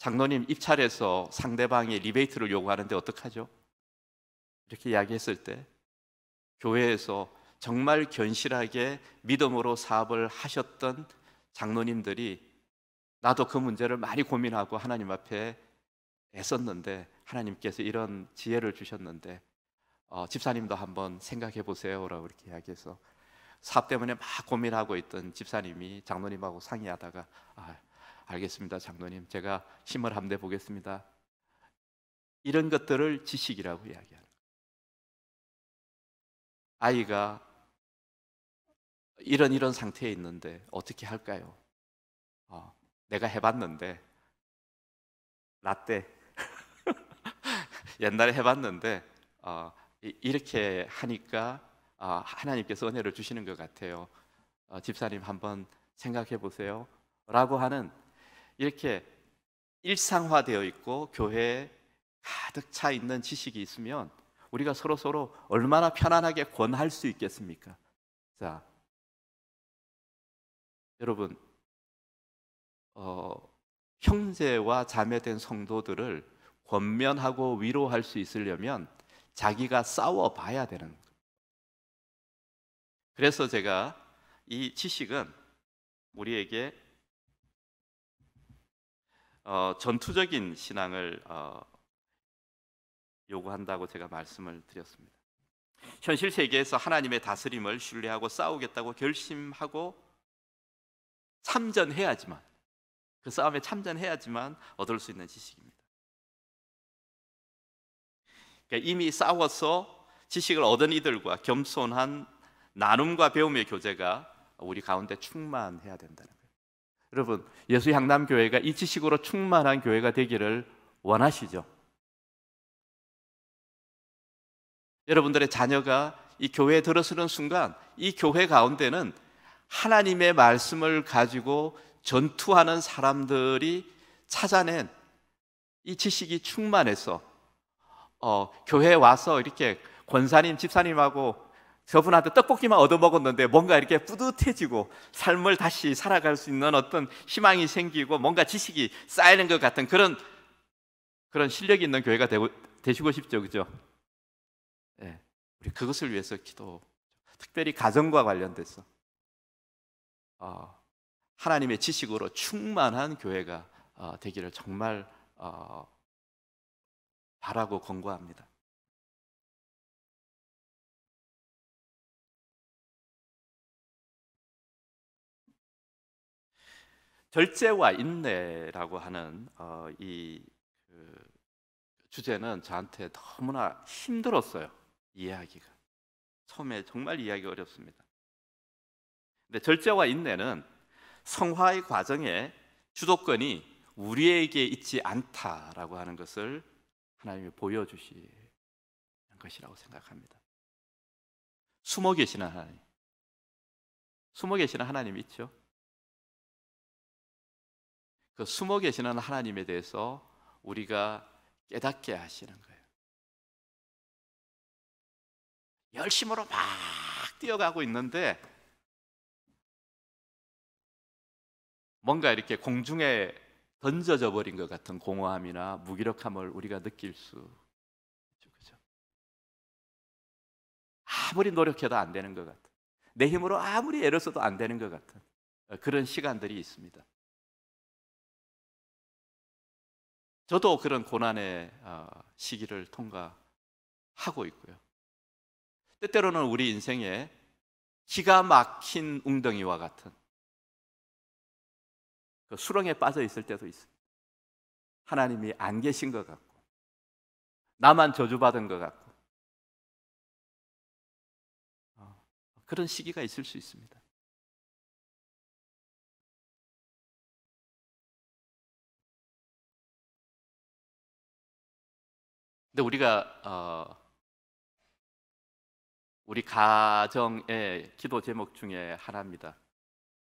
장로님 입찰에서 상대방의 리베이트를 요구하는데 어떡하죠? 이렇게 이야기했을 때 교회에서 정말 견실하게 믿음으로 사업을 하셨던 장로님들이 나도 그 문제를 많이 고민하고 하나님 앞에 애썼는데 하나님께서 이런 지혜를 주셨는데 어, 집사님도 한번 생각해 보세요라고 이렇게 이야기해서 사업 때문에 막 고민하고 있던 집사님이 장로님하고 상의하다가 아, 알겠습니다, 장로님. 제가 힘을 함대 내 보겠습니다. 이런 것들을 지식이라고 이야기하는 거예요. 아이가 이런 이런 상태에 있는데 어떻게 할까요? 어, 내가 해봤는데 라떼 옛날에 해봤는데 어, 이렇게 하니까 어, 하나님께서 은혜를 주시는 것 같아요. 어, 집사님 한번 생각해 보세요. 라고 하는 이렇게 일상화되어 있고 교회에 가득 차 있는 지식이 있으면 우리가 서로 서로 얼마나 편안하게 권할 수 있겠습니까? 자, 여러분, 어, 형제와 자매된 성도들을 권면하고 위로할 수 있으려면 자기가 싸워봐야 되는 거예요. 그래서 제가 이 지식은 우리에게 어, 전투적인 신앙을 어, 요구한다고 제가 말씀을 드렸습니다. 현실 세계에서 하나님의 다스림을 신뢰하고 싸우겠다고 결심하고 참전해야지만 그 싸움에 참전해야지만 얻을 수 있는 지식입니다. 그러니까 이미 싸워서 지식을 얻은 이들과 겸손한 나눔과 배움의 교제가 우리 가운데 충만해야 된다는 거예요. 여러분, 예수 향남 교회가 이 지식으로 충만한 교회가 되기를 원하시죠? 여러분들의 자녀가 이 교회에 들어서는 순간 이 교회 가운데는 하나님의 말씀을 가지고 전투하는 사람들이 찾아낸 이 지식이 충만해서 어, 교회에 와서 이렇게 권사님, 집사님하고 저분한테 떡볶이만 얻어먹었는데 뭔가 이렇게 뿌듯해지고 삶을 다시 살아갈 수 있는 어떤 희망이 생기고 뭔가 지식이 쌓이는 것 같은 그런 그런 실력이 있는 교회가 되고, 되시고 싶죠, 그죠? 예, 우리 그것을 위해서 기도, 특별히 가정과 관련돼서 어, 하나님의 지식으로 충만한 교회가 어, 되기를 정말 어, 바라고 권고합니다. 절제와 인내라고 하는 어, 이 그, 주제는 저한테 너무나 힘들었어요. 이해하기가 처음에 정말 이해하기 어렵습니다. 근데 절제와 인내는 성화의 과정에 주도권이 우리에게 있지 않다라고 하는 것을 하나님이 보여주시는 것이라고 생각합니다. 숨어 계시는 하나님, 숨어 계시는 하나님 있죠. 그 숨어 계시는 하나님에 대해서 우리가 깨닫게 하시는 거예요. 열심으로 막 뛰어가고 있는데 뭔가 이렇게 공중에 던져져 버린 것 같은 공허함이나 무기력함을 우리가 느낄 수 있죠. 그죠? 아무리 노력해도 안 되는 것같아내 힘으로 아무리 애를 써도 안 되는 것 같은 어, 그런 시간들이 있습니다. 저도 그런 고난의 어, 시기를 통과하고 있고요. 때때로는 우리 인생에 기가 막힌 웅덩이와 같은 그 수렁에 빠져 있을 때도 있습니다. 하나님이 안 계신 것 같고, 나만 저주받은 것 같고, 어, 그런 시기가 있을 수 있습니다. 근데 우리가 어, 우리 가정의 기도 제목 중에 하나입니다.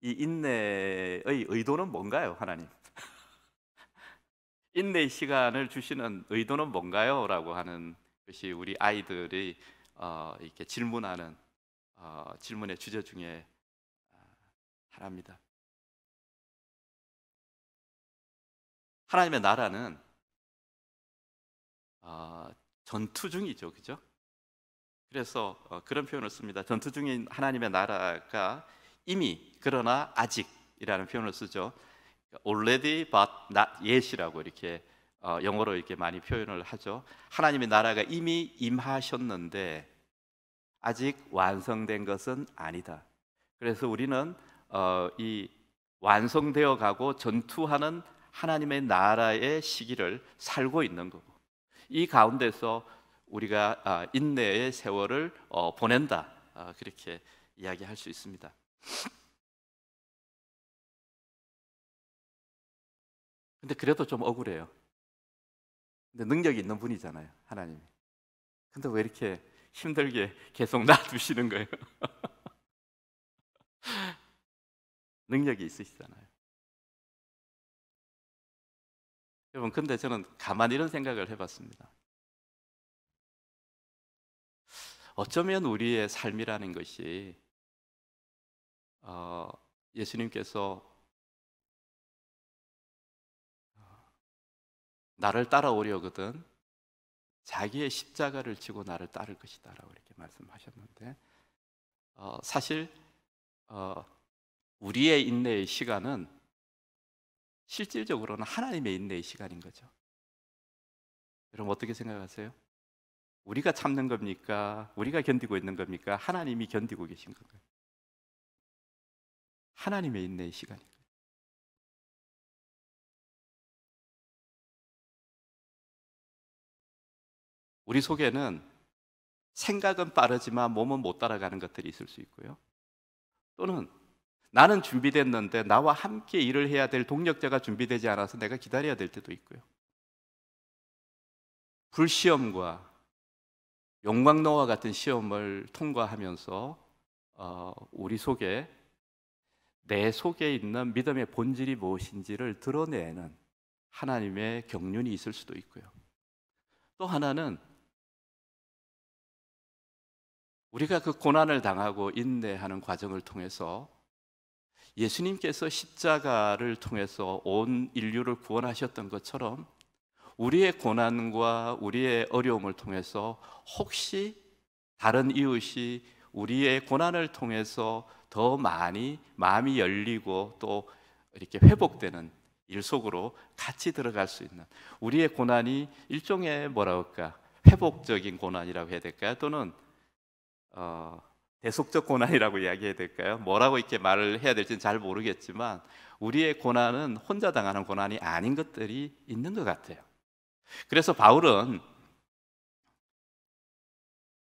이 인내의 의도는 뭔가요, 하나님? 인내 시간을 주시는 의도는 뭔가요? 라고 하는 것이 우리 아이들이 어, 이렇게 질문하는 어, 질문의 주제 중에 아, 하나입니다. 하나님의 나라는 아, 전투 중이죠, 그죠? 그래서 어, 그런 표현을 씁니다. 전투 중인 하나님의 나라가 이미 그러나 아직이라는 표현을 쓰죠. already but not yet이라고 이렇게 어, 영어로 이렇게 많이 표현을 하죠. 하나님의 나라가 이미 임하셨는데 아직 완성된 것은 아니다. 그래서 우리는 어, 이 완성되어 가고 전투하는 하나님의 나라의 시기를 살고 있는 거고 이 가운데서 우리가 아, 인내의 세월을 어, 보낸다 아, 그렇게 이야기할 수 있습니다. 근데 그래도 좀 억울해요. 근데 능력이 있는 분이잖아요, 하나님이. 근데 왜 이렇게 힘들게 계속 놔두시는 거예요? 능력이 있으시잖아요. 여러분 근데 저는 가만히 이런 생각을 해봤습니다. 어쩌면 우리의 삶이라는 것이 어, 예수님께서 나를 따라오려거든 자기의 십자가를 지고 나를 따를 것이다라고 이렇게 말씀하셨는데 어, 사실 어, 우리의 인내의 시간은 실질적으로는 하나님의 인내의 시간인 거죠. 여러분 어떻게 생각하세요? 우리가 참는 겁니까? 우리가 견디고 있는 겁니까? 하나님이 견디고 계신 건가요? 하나님의 인내의 시간인 거예요. 우리 속에는 생각은 빠르지만 몸은 못 따라가는 것들이 있을 수 있고요. 또는 나는 준비됐는데 나와 함께 일을 해야 될 동력자가 준비되지 않아서 내가 기다려야 될 때도 있고요. 불시험과 용광로와 같은 시험을 통과하면서 어, 우리 속에 내 속에 있는 믿음의 본질이 무엇인지를 드러내는 하나님의 경륜이 있을 수도 있고요. 또 하나는 우리가 그 고난을 당하고 인내하는 과정을 통해서 예수님께서 십자가를 통해서 온 인류를 구원하셨던 것처럼 우리의 고난과 우리의 어려움을 통해서 혹시 다른 이웃이 우리의 고난을 통해서 더 많이 마음이 열리고 또 이렇게 회복되는 일 속으로 같이 들어갈 수 있는 우리의 고난이 일종의 뭐라 할까 회복적인 고난이라고 해야 될까요? 또는 어, 대속적 고난이라고 이야기해야 될까요? 뭐라고 이렇게 말을 해야 될지는 잘 모르겠지만 우리의 고난은 혼자 당하는 고난이 아닌 것들이 있는 것 같아요. 그래서 바울은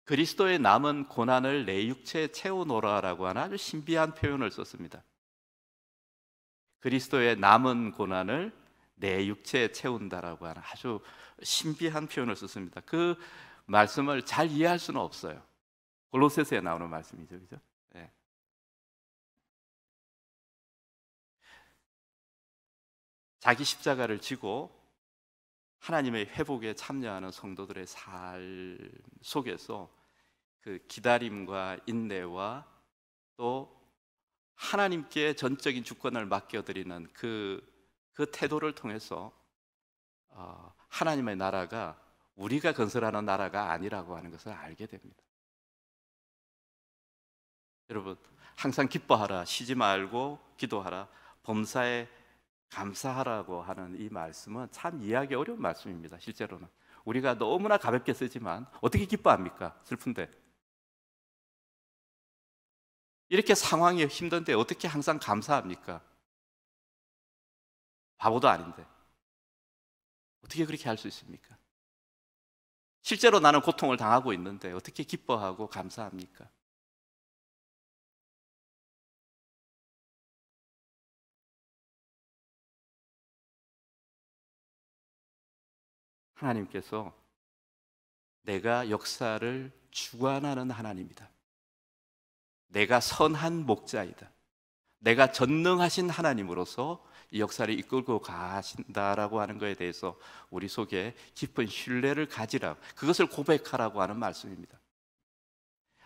그리스도의 남은 고난을 내 육체에 채워놓라라고 하는 아주 신비한 표현을 썼습니다. 그리스도의 남은 고난을 내 육체에 채운다라고 하는 아주 신비한 표현을 썼습니다. 그 말씀을 잘 이해할 수는 없어요. 골로새서에 나오는 말씀이죠, 그죠? 네. 자기 십자가를 지고 하나님의 회복에 참여하는 성도들의 삶 속에서 그 기다림과 인내와 또 하나님께 전적인 주권을 맡겨드리는 그, 그 태도를 통해서 어, 하나님의 나라가 우리가 건설하는 나라가 아니라고 하는 것을 알게 됩니다. 여러분 항상 기뻐하라 쉬지 말고 기도하라 범사에 감사하라고 하는 이 말씀은 참 이해하기 어려운 말씀입니다. 실제로는 우리가 너무나 가볍게 쓰지만 어떻게 기뻐합니까? 슬픈데 이렇게 상황이 힘든데 어떻게 항상 감사합니까? 바보도 아닌데 어떻게 그렇게 할 수 있습니까? 실제로 나는 고통을 당하고 있는데 어떻게 기뻐하고 감사합니까? 하나님께서 내가 역사를 주관하는 하나님이다. 내가 선한 목자이다. 내가 전능하신 하나님으로서 이 역사를 이끌고 가신다라고 하는 것에 대해서 우리 속에 깊은 신뢰를 가지라. 그것을 고백하라고 하는 말씀입니다.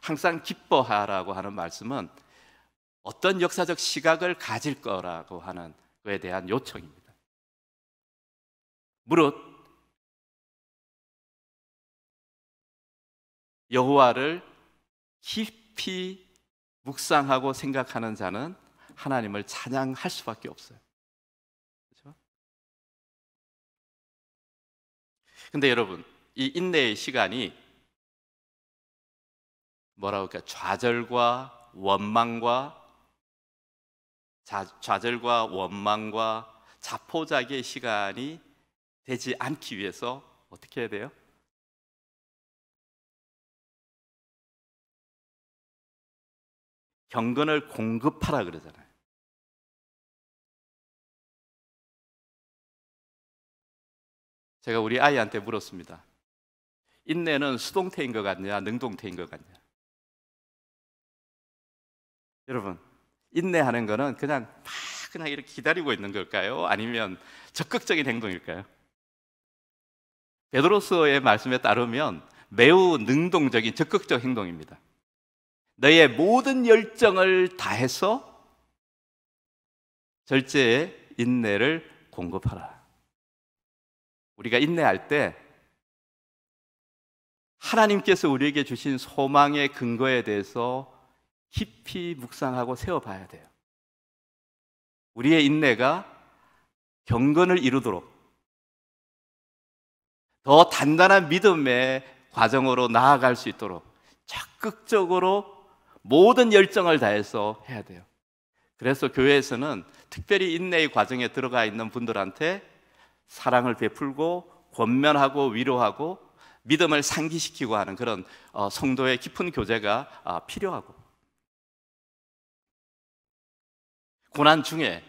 항상 기뻐하라고 하는 말씀은 어떤 역사적 시각을 가질 거라고 하는 것에 대한 요청입니다. 무릇 여호와를 깊이 묵상하고 생각하는 자는 하나님을 찬양할 수밖에 없어요. 그렇죠? 근데 여러분, 이 인내의 시간이 뭐라고 할까? 좌절과 원망과 좌, 좌절과 원망과 자포자기의 시간이 되지 않기 위해서 어떻게 해야 돼요? 경건을 공급하라 그러잖아요. 제가 우리 아이한테 물었습니다. 인내는 수동태인 것 같냐, 능동태인 것 같냐? 여러분, 인내하는 거는 그냥 막 그냥 이렇게 기다리고 있는 걸까요? 아니면 적극적인 행동일까요? 베드로스의 말씀에 따르면 매우 능동적인 적극적 행동입니다. 너의 모든 열정을 다해서 절제의 인내를 공급하라. 우리가 인내할 때 하나님께서 우리에게 주신 소망의 근거에 대해서 깊이 묵상하고 세워봐야 돼요. 우리의 인내가 경건을 이루도록 더 단단한 믿음의 과정으로 나아갈 수 있도록 적극적으로 모든 열정을 다해서 해야 돼요. 그래서 교회에서는 특별히 인내의 과정에 들어가 있는 분들한테 사랑을 베풀고 권면하고 위로하고 믿음을 상기시키고 하는 그런 어, 성도의 깊은 교제가 아, 필요하고 고난 중에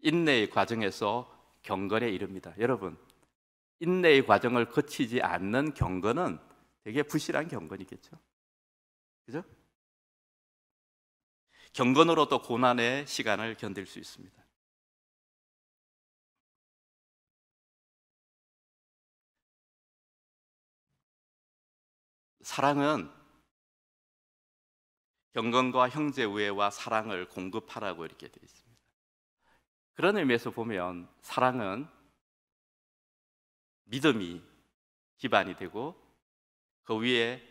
인내의 과정에서 경건에 이릅니다. 여러분, 인내의 과정을 거치지 않는 경건은 되게 부실한 경건이겠죠. 그죠? 경건으로 도 고난의 시간을 견딜 수 있습니다. 사랑은 경건과 형제 우애와 사랑을 공급하라고 이렇게 되어 있습니다. 그런 의미에서 보면 사랑은 믿음이 기반이 되고 그 위에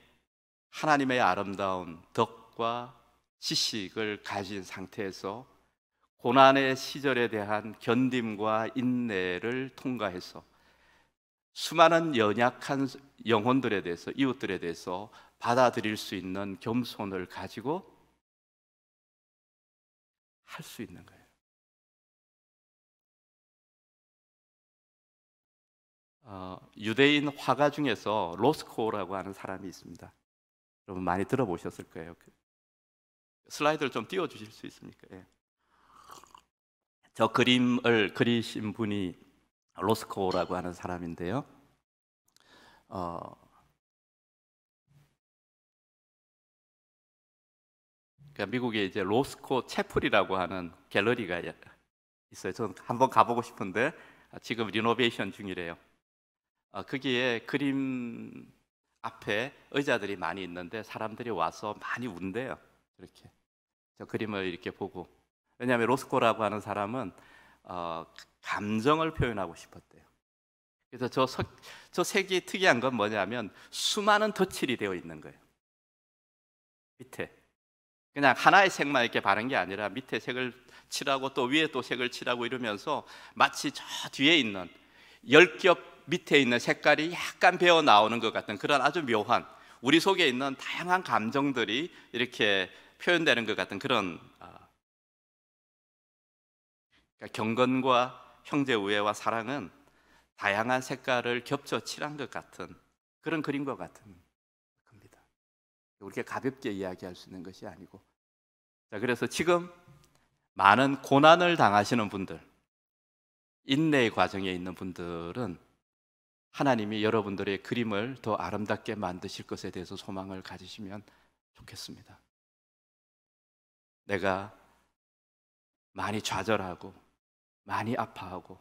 하나님의 아름다운 덕과 지식을 가진 상태에서 고난의 시절에 대한 견딤과 인내를 통과해서 수많은 연약한 영혼들에 대해서 이웃들에 대해서 받아들일 수 있는 겸손을 가지고 할 수 있는 거예요. 어, 유대인 화가 중에서 로스코라고 하는 사람이 있습니다. 여러분 많이 들어보셨을 거예요. 슬라이드를 좀 띄워 주실 수 있습니까? 예. 저 그림을 그리신 분이 로스코라고 하는 사람인데요. 어, 그러니까 미국에 이제 로스코 채플이라고 하는 갤러리가 예, 있어요. 저는 한번 가보고 싶은데 지금 리노베이션 중이래요. 어, 거기에 그림 앞에 의자들이 많이 있는데 사람들이 와서 많이 운대요. 이렇게 저 그림을 이렇게 보고 왜냐하면 로스코라고 하는 사람은 어, 감정을 표현하고 싶었대요. 그래서 저, 석, 저 색이 특이한 건 뭐냐면 수많은 덧칠이 되어 있는 거예요. 밑에 그냥 하나의 색만 이렇게 바른 게 아니라 밑에 색을 칠하고 또 위에 또 색을 칠하고 이러면서 마치 저 뒤에 있는 열 겹 밑에 있는 색깔이 약간 배어 나오는 것 같은 그런 아주 묘한 우리 속에 있는 다양한 감정들이 이렇게 표현되는 것 같은 그런 아, 그러니까 경건과 형제 우애와 사랑은 다양한 색깔을 겹쳐 칠한 것 같은 그런 그림과 같은 겁니다. 우리가 가볍게 이야기할 수 있는 것이 아니고 자 그래서 지금 많은 고난을 당하시는 분들 인내의 과정에 있는 분들은 하나님이 여러분들의 그림을 더 아름답게 만드실 것에 대해서 소망을 가지시면 좋겠습니다. 내가 많이 좌절하고 많이 아파하고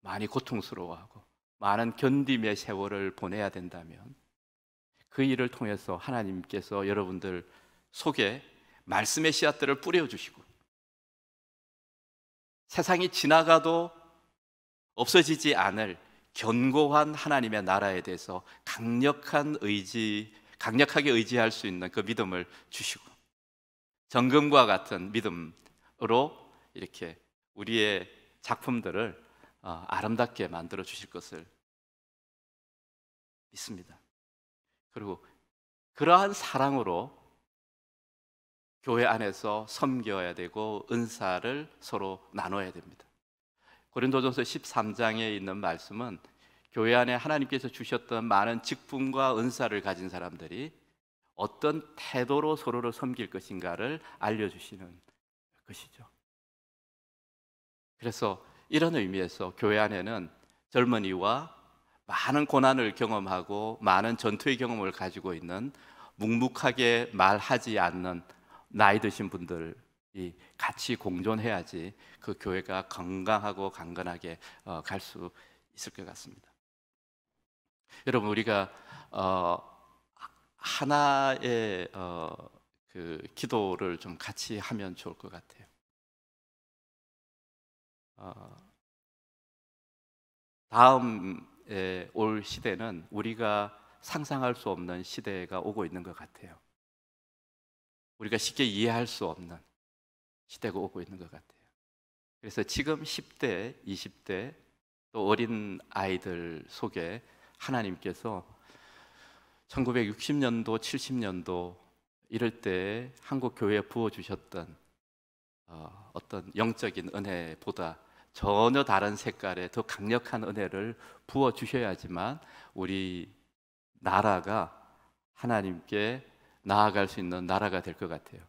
많이 고통스러워하고 많은 견딤의 세월을 보내야 된다면 그 일을 통해서 하나님께서 여러분들 속에 말씀의 씨앗들을 뿌려주시고 세상이 지나가도 없어지지 않을 견고한 하나님의 나라에 대해서 강력한 의지, 강력하게 의지할 수 있는 그 믿음을 주시고 정금과 같은 믿음으로 이렇게 우리의 작품들을 어, 아름답게 만들어 주실 것을 믿습니다. 그리고 그러한 사랑으로 교회 안에서 섬겨야 되고 은사를 서로 나눠야 됩니다. 고린도전서 13장에 있는 말씀은 교회 안에 하나님께서 주셨던 많은 직분과 은사를 가진 사람들이 어떤 태도로 서로를 섬길 것인가를 알려주시는 것이죠. 그래서 이런 의미에서 교회 안에는 젊은이와 많은 고난을 경험하고 많은 전투의 경험을 가지고 있는 묵묵하게 말하지 않는 나이 드신 분들이 같이 공존해야지 그 교회가 건강하고 강건하게 어, 갈수 있을 것 같습니다. 여러분 우리가 어, 하나의 어, 그 기도를 좀 같이 하면 좋을 것 같아요. 어, 다음에 올 시대는 우리가 상상할 수 없는 시대가 오고 있는 것 같아요. 우리가 쉽게 이해할 수 없는 시대가 오고 있는 것 같아요. 그래서 지금 10대, 20대 또 어린 아이들 속에 하나님께서 1960년도, 70년도 이럴 때 한국 교회에 부어 주셨던 어, 떤 영적인 은혜보다 전혀 다른 색깔의 더 강력한 은혜를 부어 주셔야지만 우리 나라가 하나님께 나아갈 수 있는 나라가 될 것 같아요.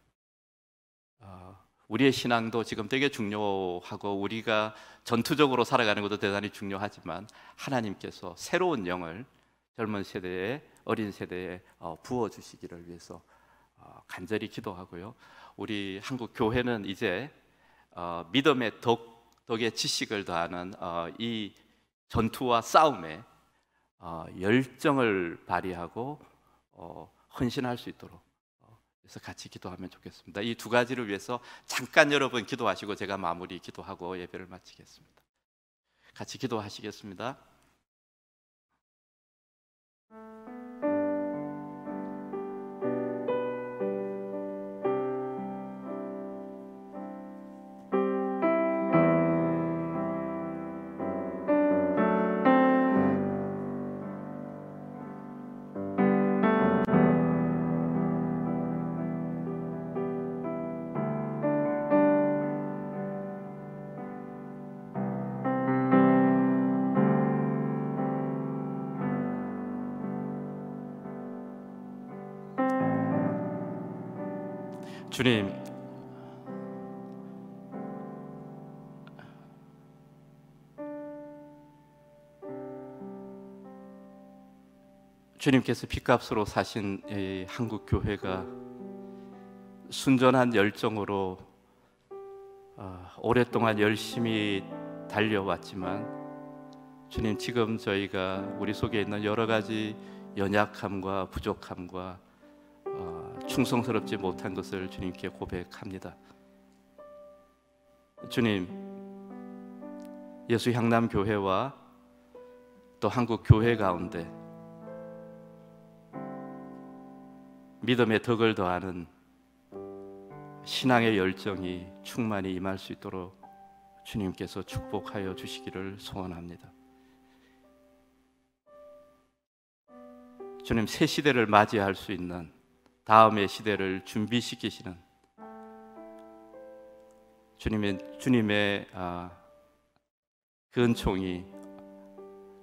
어, 우리의 신앙도 지금 되게 중요하고 우리가 전투적으로 살아가는 것도 대단히 중요하지만 하나님께서 새로운 영을 젊은 세대에 어린 세대에 어, 부어 주시기를 위해서 어, 간절히 기도하고요. 우리 한국 교회는 이제 어, 믿음의 덕 덕의 지식을 더하는 이 전투와 싸움에 열정을 발휘하고 헌신할 수 있도록 그래서 같이 기도하면 좋겠습니다. 이 두 가지를 위해서 잠깐 여러분 기도하시고 제가 마무리 기도하고 예배를 마치겠습니다. 같이 기도하시겠습니다. 주님 주님께서 빚값으로 사신 한국 교회가 순전한 열정으로 어, 오랫동안 열심히 달려왔지만 주님 지금 저희가 우리 속에 있는 여러 가지 연약함과 부족함과 어, 충성스럽지 못한 것을 주님께 고백합니다. 주님, 예수 향남 교회와 또 한국 교회 가운데 믿음의 덕을 더하는 신앙의 열정이 충만히 임할 수 있도록 주님께서 축복하여 주시기를 소원합니다. 주님 새 시대를 맞이할 수 있는 다음의 시대를 준비시키시는 주님의 주님의 아, 그총이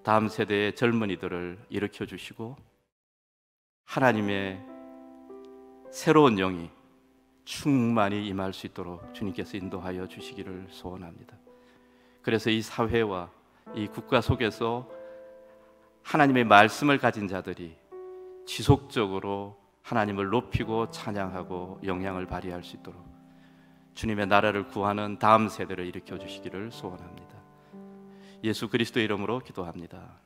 다음 세대의 젊은이들을 일으켜 주시고 하나님의 새로운 영이 충만히 임할 수 있도록 주님께서 인도하여 주시기를 소원합니다. 그래서 이 사회와 이 국가 속에서 하나님의 말씀을 가진 자들이 지속적으로 하나님을 높이고 찬양하고 영향을 발휘할 수 있도록 주님의 나라를 구하는 다음 세대를 일으켜 주시기를 소원합니다. 예수 그리스도 이름으로 기도합니다.